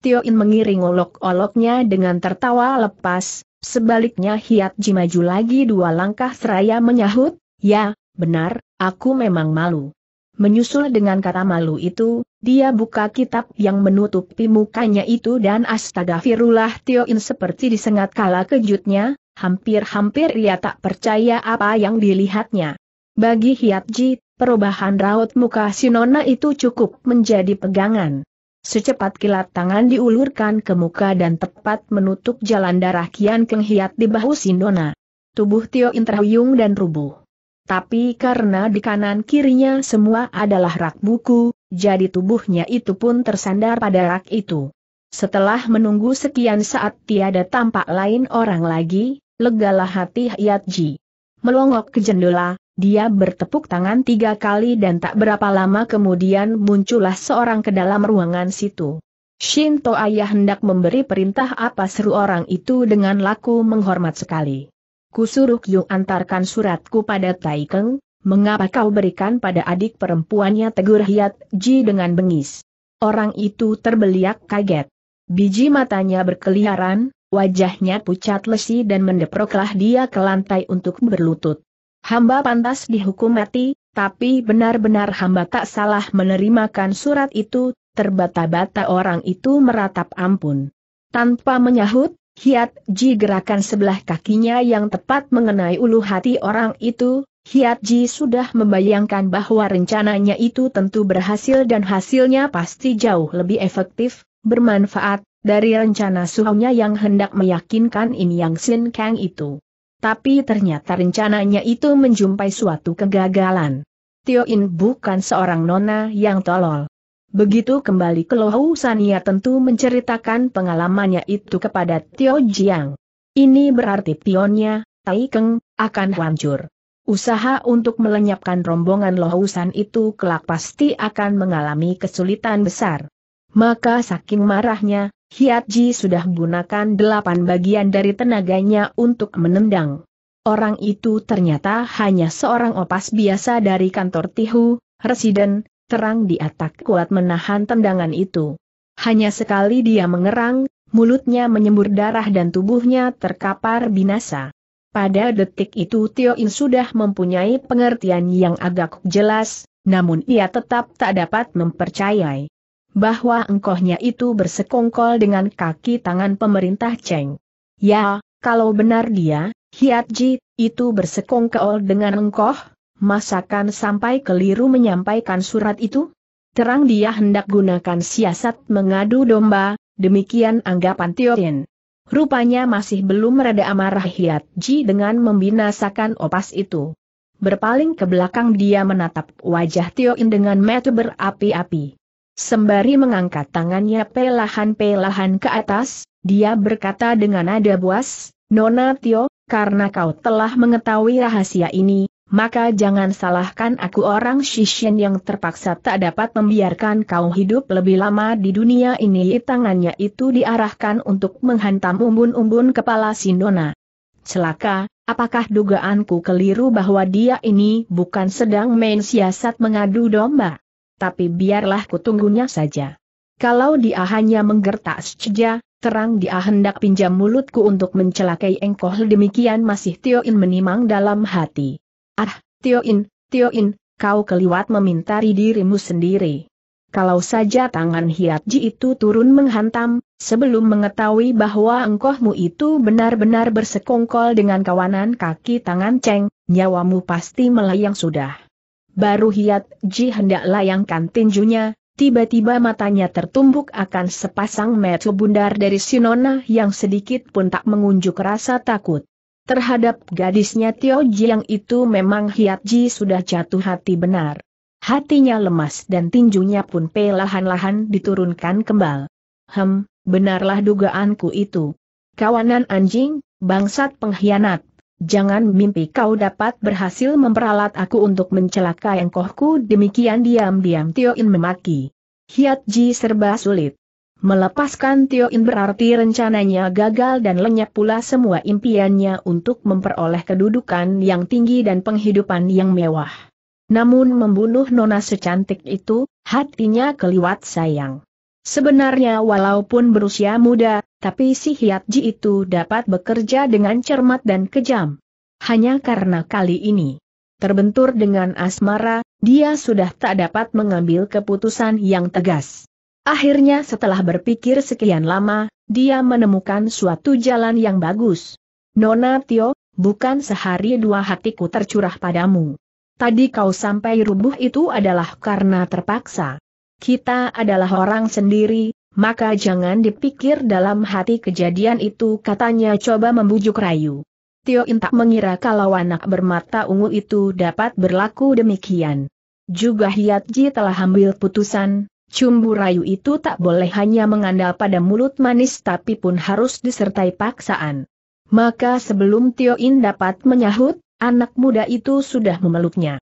In mengiring olok-oloknya dengan tertawa lepas, sebaliknya Hiat jimaju lagi dua langkah seraya menyahut, ya, benar, aku memang malu. Menyusul dengan kata malu itu, dia buka kitab yang menutupi mukanya itu dan astagfirullah Tioin seperti disengat kala kejutnya, hampir-hampir ia tak percaya apa yang dilihatnya. Bagi Hiatji, perubahan raut muka Sinona itu cukup menjadi pegangan. Secepat kilat tangan diulurkan ke muka dan tepat menutup jalan darah Kian Keng Hiat di bahu Sinona. Tubuh Tio Intrahyung dan rubuh. Tapi karena di kanan kirinya semua adalah rak buku, jadi tubuhnya itu pun tersandar pada rak itu. Setelah menunggu sekian saat tiada tampak lain orang lagi, legalah hati Hiat Melongok ke jendela, dia bertepuk tangan tiga kali dan tak berapa lama kemudian muncullah seorang ke dalam ruangan situ. Shinto ayah hendak memberi perintah apa seru orang itu dengan laku menghormat sekali. Kusuruh Kyung antarkan suratku pada Taikeng, mengapa kau berikan pada adik perempuannya tegur Hyat Ji dengan bengis. Orang itu terbeliak kaget. Biji matanya berkeliaran, wajahnya pucat lesi dan mendeproklah dia ke lantai untuk berlutut hamba pantas dihukum mati, tapi benar-benar hamba tak salah menerimakan surat itu, terbata-bata orang itu meratap ampun. Tanpa menyahut, Hiat Ji gerakan sebelah kakinya yang tepat mengenai ulu hati orang itu, Hiat Ji sudah membayangkan bahwa rencananya itu tentu berhasil dan hasilnya pasti jauh lebih efektif, bermanfaat, dari rencana suhunya yang hendak meyakinkan In Yang Sin Kang itu. Tapi ternyata rencananya itu menjumpai suatu kegagalan. Tio In bukan seorang nona yang tolol. Begitu kembali ke Lohu Sania tentu menceritakan pengalamannya itu kepada Tio Jiang. Ini berarti Tionya, Tai Keng, akan hancur. Usaha untuk melenyapkan rombongan Lohusan itu kelak pasti akan mengalami kesulitan besar. Maka saking marahnya, Hiatji sudah gunakan delapan bagian dari tenaganya untuk menendang. Orang itu ternyata hanya seorang opas biasa dari kantor Tihu, residen, terang di atak kuat menahan tendangan itu. Hanya sekali dia mengerang, mulutnya menyembur darah dan tubuhnya terkapar binasa. Pada detik itu Tio In sudah mempunyai pengertian yang agak jelas, namun ia tetap tak dapat mempercayai bahwa engkohnya itu bersekongkol dengan kaki tangan pemerintah Cheng. Ya, kalau benar dia, Ji, itu bersekongkol dengan engkoh, masakan sampai keliru menyampaikan surat itu? Terang dia hendak gunakan siasat mengadu domba, demikian anggapan Tiotin. Rupanya masih belum reda amarah Ji dengan membinasakan opas itu. Berpaling ke belakang dia menatap wajah Tioin dengan mata berapi-api. Sembari mengangkat tangannya pelahan-pelahan ke atas, dia berkata dengan nada buas, Nona Tio, karena kau telah mengetahui rahasia ini, maka jangan salahkan aku orang Shishen yang terpaksa tak dapat membiarkan kau hidup lebih lama di dunia ini. Tangannya itu diarahkan untuk menghantam umbun-umbun kepala si Nona. Celaka, apakah dugaanku keliru bahwa dia ini bukan sedang main siasat mengadu domba? tapi biarlah kutunggunya saja. Kalau dia hanya menggertak saja, terang dia hendak pinjam mulutku untuk mencelakai engkoh demikian masih In menimang dalam hati. Ah, Tioin, In, kau keliwat memintari dirimu sendiri. Kalau saja tangan Hiatji itu turun menghantam, sebelum mengetahui bahwa engkohmu itu benar-benar bersekongkol dengan kawanan kaki tangan Ceng, nyawamu pasti melayang sudah baru Hiat Ji hendak layangkan tinjunya, tiba-tiba matanya tertumbuk akan sepasang mata bundar dari Sinona yang sedikit pun tak mengunjuk rasa takut. Terhadap gadisnya Tio Jiang itu memang Hiat Ji sudah jatuh hati benar. Hatinya lemas dan tinjunya pun pelahan-lahan diturunkan kembal. Hem, benarlah dugaanku itu. Kawanan anjing, bangsat pengkhianat. Jangan mimpi kau dapat berhasil memperalat aku untuk mencelakai engkohku demikian diam-diam Tio In memaki. Hiat Ji serba sulit. Melepaskan Tio In berarti rencananya gagal dan lenyap pula semua impiannya untuk memperoleh kedudukan yang tinggi dan penghidupan yang mewah. Namun membunuh nona secantik itu, hatinya keliwat sayang. Sebenarnya walaupun berusia muda, tapi si Ji itu dapat bekerja dengan cermat dan kejam. Hanya karena kali ini terbentur dengan asmara, dia sudah tak dapat mengambil keputusan yang tegas. Akhirnya setelah berpikir sekian lama, dia menemukan suatu jalan yang bagus. Nona Tio, bukan sehari dua hatiku tercurah padamu. Tadi kau sampai rubuh itu adalah karena terpaksa. Kita adalah orang sendiri, maka jangan dipikir dalam hati kejadian itu katanya coba membujuk rayu. Tio In tak mengira kalau anak bermata ungu itu dapat berlaku demikian. Juga Hiat Ji telah ambil putusan, Cumbu rayu itu tak boleh hanya mengandal pada mulut manis tapi pun harus disertai paksaan. Maka sebelum Tio In dapat menyahut, anak muda itu sudah memeluknya.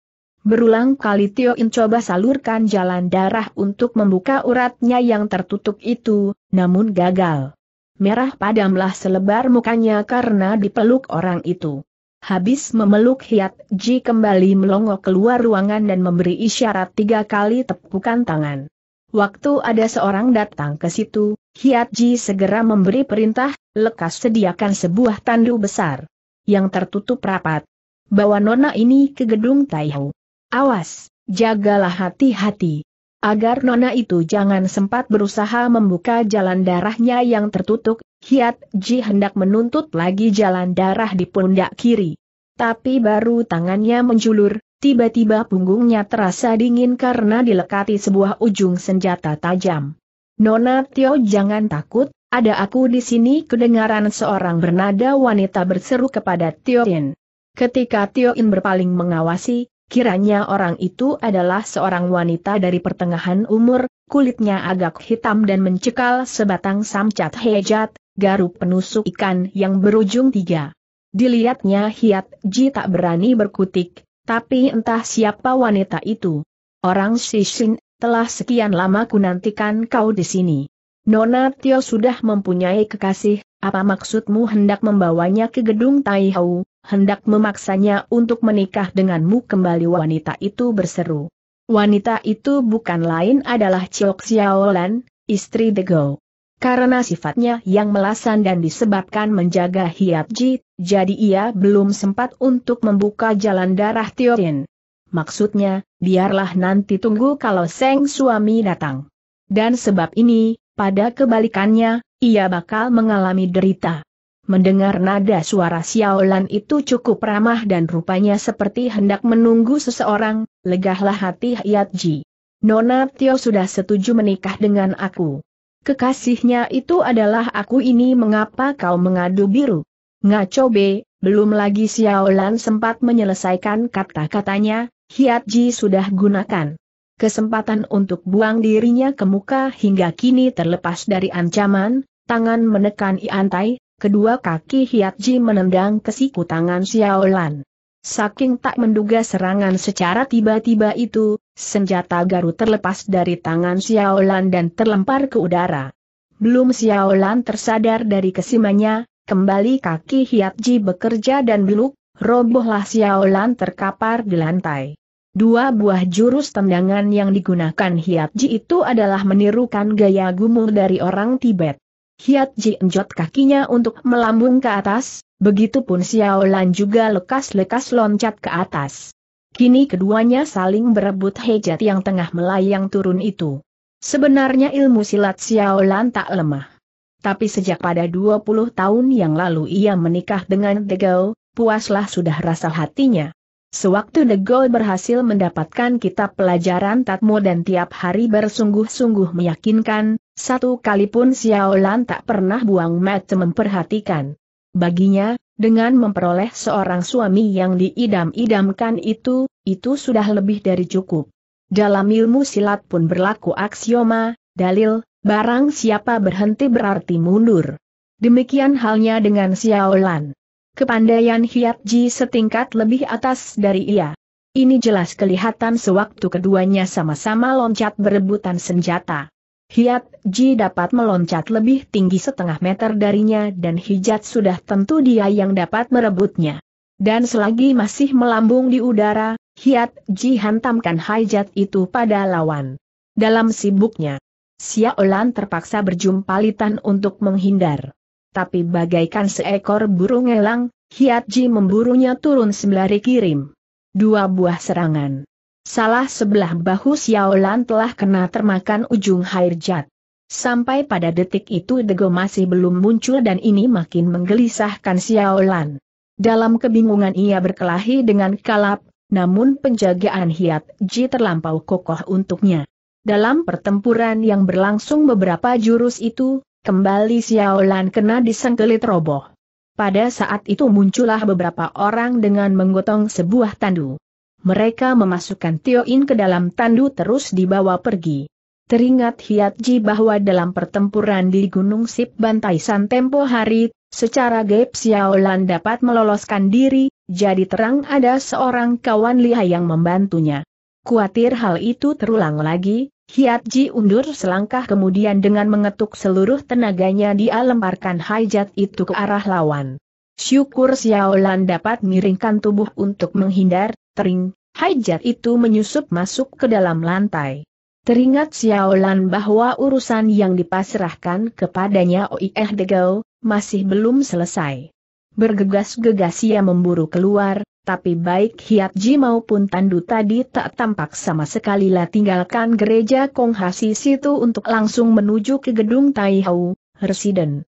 Berulang kali Tio In coba salurkan jalan darah untuk membuka uratnya yang tertutup itu, namun gagal. Merah padamlah selebar mukanya karena dipeluk orang itu. Habis memeluk Hiat Ji kembali melongo keluar ruangan dan memberi isyarat tiga kali tepukan tangan. Waktu ada seorang datang ke situ, Hiat Ji segera memberi perintah, lekas sediakan sebuah tandu besar. Yang tertutup rapat. Bawa nona ini ke gedung Taihu. Awas, jagalah hati-hati. Agar nona itu jangan sempat berusaha membuka jalan darahnya yang tertutup, Hiat Ji hendak menuntut lagi jalan darah di pundak kiri. Tapi baru tangannya menjulur, tiba-tiba punggungnya terasa dingin karena dilekati sebuah ujung senjata tajam. Nona Tio jangan takut, ada aku di sini kedengaran seorang bernada wanita berseru kepada Tio In. Ketika Tio In berpaling mengawasi, Kiranya orang itu adalah seorang wanita dari pertengahan umur, kulitnya agak hitam dan mencekal sebatang samcat hejat, garuk penusuk ikan yang berujung tiga. Dilihatnya Hiat Ji tak berani berkutik, tapi entah siapa wanita itu. Orang Sisin, telah sekian lama kunantikan kau di sini. Nona Tio sudah mempunyai kekasih, apa maksudmu hendak membawanya ke gedung Taihau? hendak memaksanya untuk menikah denganmu kembali wanita itu berseru. Wanita itu bukan lain adalah Chok Xiaolan, istri Go. Karena sifatnya yang melasan dan disebabkan menjaga Hiap Ji, jadi ia belum sempat untuk membuka jalan darah Tiorin. Maksudnya, biarlah nanti tunggu kalau Seng suami datang. Dan sebab ini, pada kebalikannya, ia bakal mengalami derita. Mendengar nada suara Xiaolan itu cukup ramah dan rupanya seperti hendak menunggu seseorang, legahlah hati Hiat Ji. Nona Tio sudah setuju menikah dengan aku. Kekasihnya itu adalah aku ini mengapa kau mengadu biru? Ngaco B, belum lagi Xiaolan sempat menyelesaikan kata-katanya, Hiat Ji sudah gunakan. Kesempatan untuk buang dirinya ke muka hingga kini terlepas dari ancaman, tangan menekan Iantai, kedua kaki Hiat Ji menendang ke siku tangan Xiaolan. Saking tak menduga serangan secara tiba-tiba itu, senjata Garu terlepas dari tangan Xiaolan dan terlempar ke udara. Belum Xiaolan tersadar dari kesimanya, kembali kaki Hiat Ji bekerja dan beluk, robohlah Xiaolan terkapar di lantai. Dua buah jurus tendangan yang digunakan Hiat Ji itu adalah menirukan gaya gumul dari orang Tibet. Hiat Ji enjot kakinya untuk melambung ke atas, begitupun Xiao Lan juga lekas-lekas loncat ke atas. Kini keduanya saling berebut hejat yang tengah melayang turun itu. Sebenarnya ilmu silat Xiao Lan tak lemah. Tapi sejak pada 20 tahun yang lalu ia menikah dengan Degao, puaslah sudah rasa hatinya. Sewaktu De berhasil mendapatkan kitab pelajaran Tatmo dan tiap hari bersungguh-sungguh meyakinkan, satu kali pun Xiaolan tak pernah buang mata memperhatikan. Baginya, dengan memperoleh seorang suami yang diidam-idamkan itu, itu sudah lebih dari cukup. Dalam ilmu silat pun berlaku aksioma, dalil, barang siapa berhenti berarti mundur. Demikian halnya dengan Xiaolan. Kepandaian Hiat Ji setingkat lebih atas dari ia. Ini jelas kelihatan sewaktu keduanya sama-sama loncat berebutan senjata. Hiat Ji dapat meloncat lebih tinggi setengah meter darinya dan Hijat sudah tentu dia yang dapat merebutnya. Dan selagi masih melambung di udara, Hiat Ji hantamkan Hijat itu pada lawan. Dalam sibuknya, Xiaolan terpaksa berjumpa litan untuk menghindar tapi bagaikan seekor burung elang, Hiat Ji memburunya turun sembari kirim. Dua buah serangan. Salah sebelah bahu Xiaolan telah kena termakan ujung hairjat. Sampai pada detik itu Dego masih belum muncul dan ini makin menggelisahkan Xiaolan. Dalam kebingungan ia berkelahi dengan kalap, namun penjagaan Hiat Ji terlampau kokoh untuknya. Dalam pertempuran yang berlangsung beberapa jurus itu, Kembali Xiaolan kena disengkelit roboh. Pada saat itu muncullah beberapa orang dengan menggotong sebuah tandu. Mereka memasukkan Tio In ke dalam tandu terus dibawa pergi. Teringat Hiat Ji bahwa dalam pertempuran di Gunung Sip Bantaisan tempo hari, secara gaib Xiaolan dapat meloloskan diri, jadi terang ada seorang kawan liha yang membantunya. Kuatir hal itu terulang lagi, Hiat Ji undur selangkah kemudian dengan mengetuk seluruh tenaganya dia lemparkan hajat itu ke arah lawan. Syukur Xiaolan dapat miringkan tubuh untuk menghindar, tering, hajat itu menyusup masuk ke dalam lantai. Teringat Xiaolan bahwa urusan yang dipasrahkan kepadanya Oieh Degau, masih belum selesai. Bergegas-gegas ia memburu keluar, tapi baik Hiat Ji maupun Tandu tadi tak tampak sama sekali lah tinggalkan gereja Kong Hasi situ untuk langsung menuju ke gedung Tai Hau, Residen.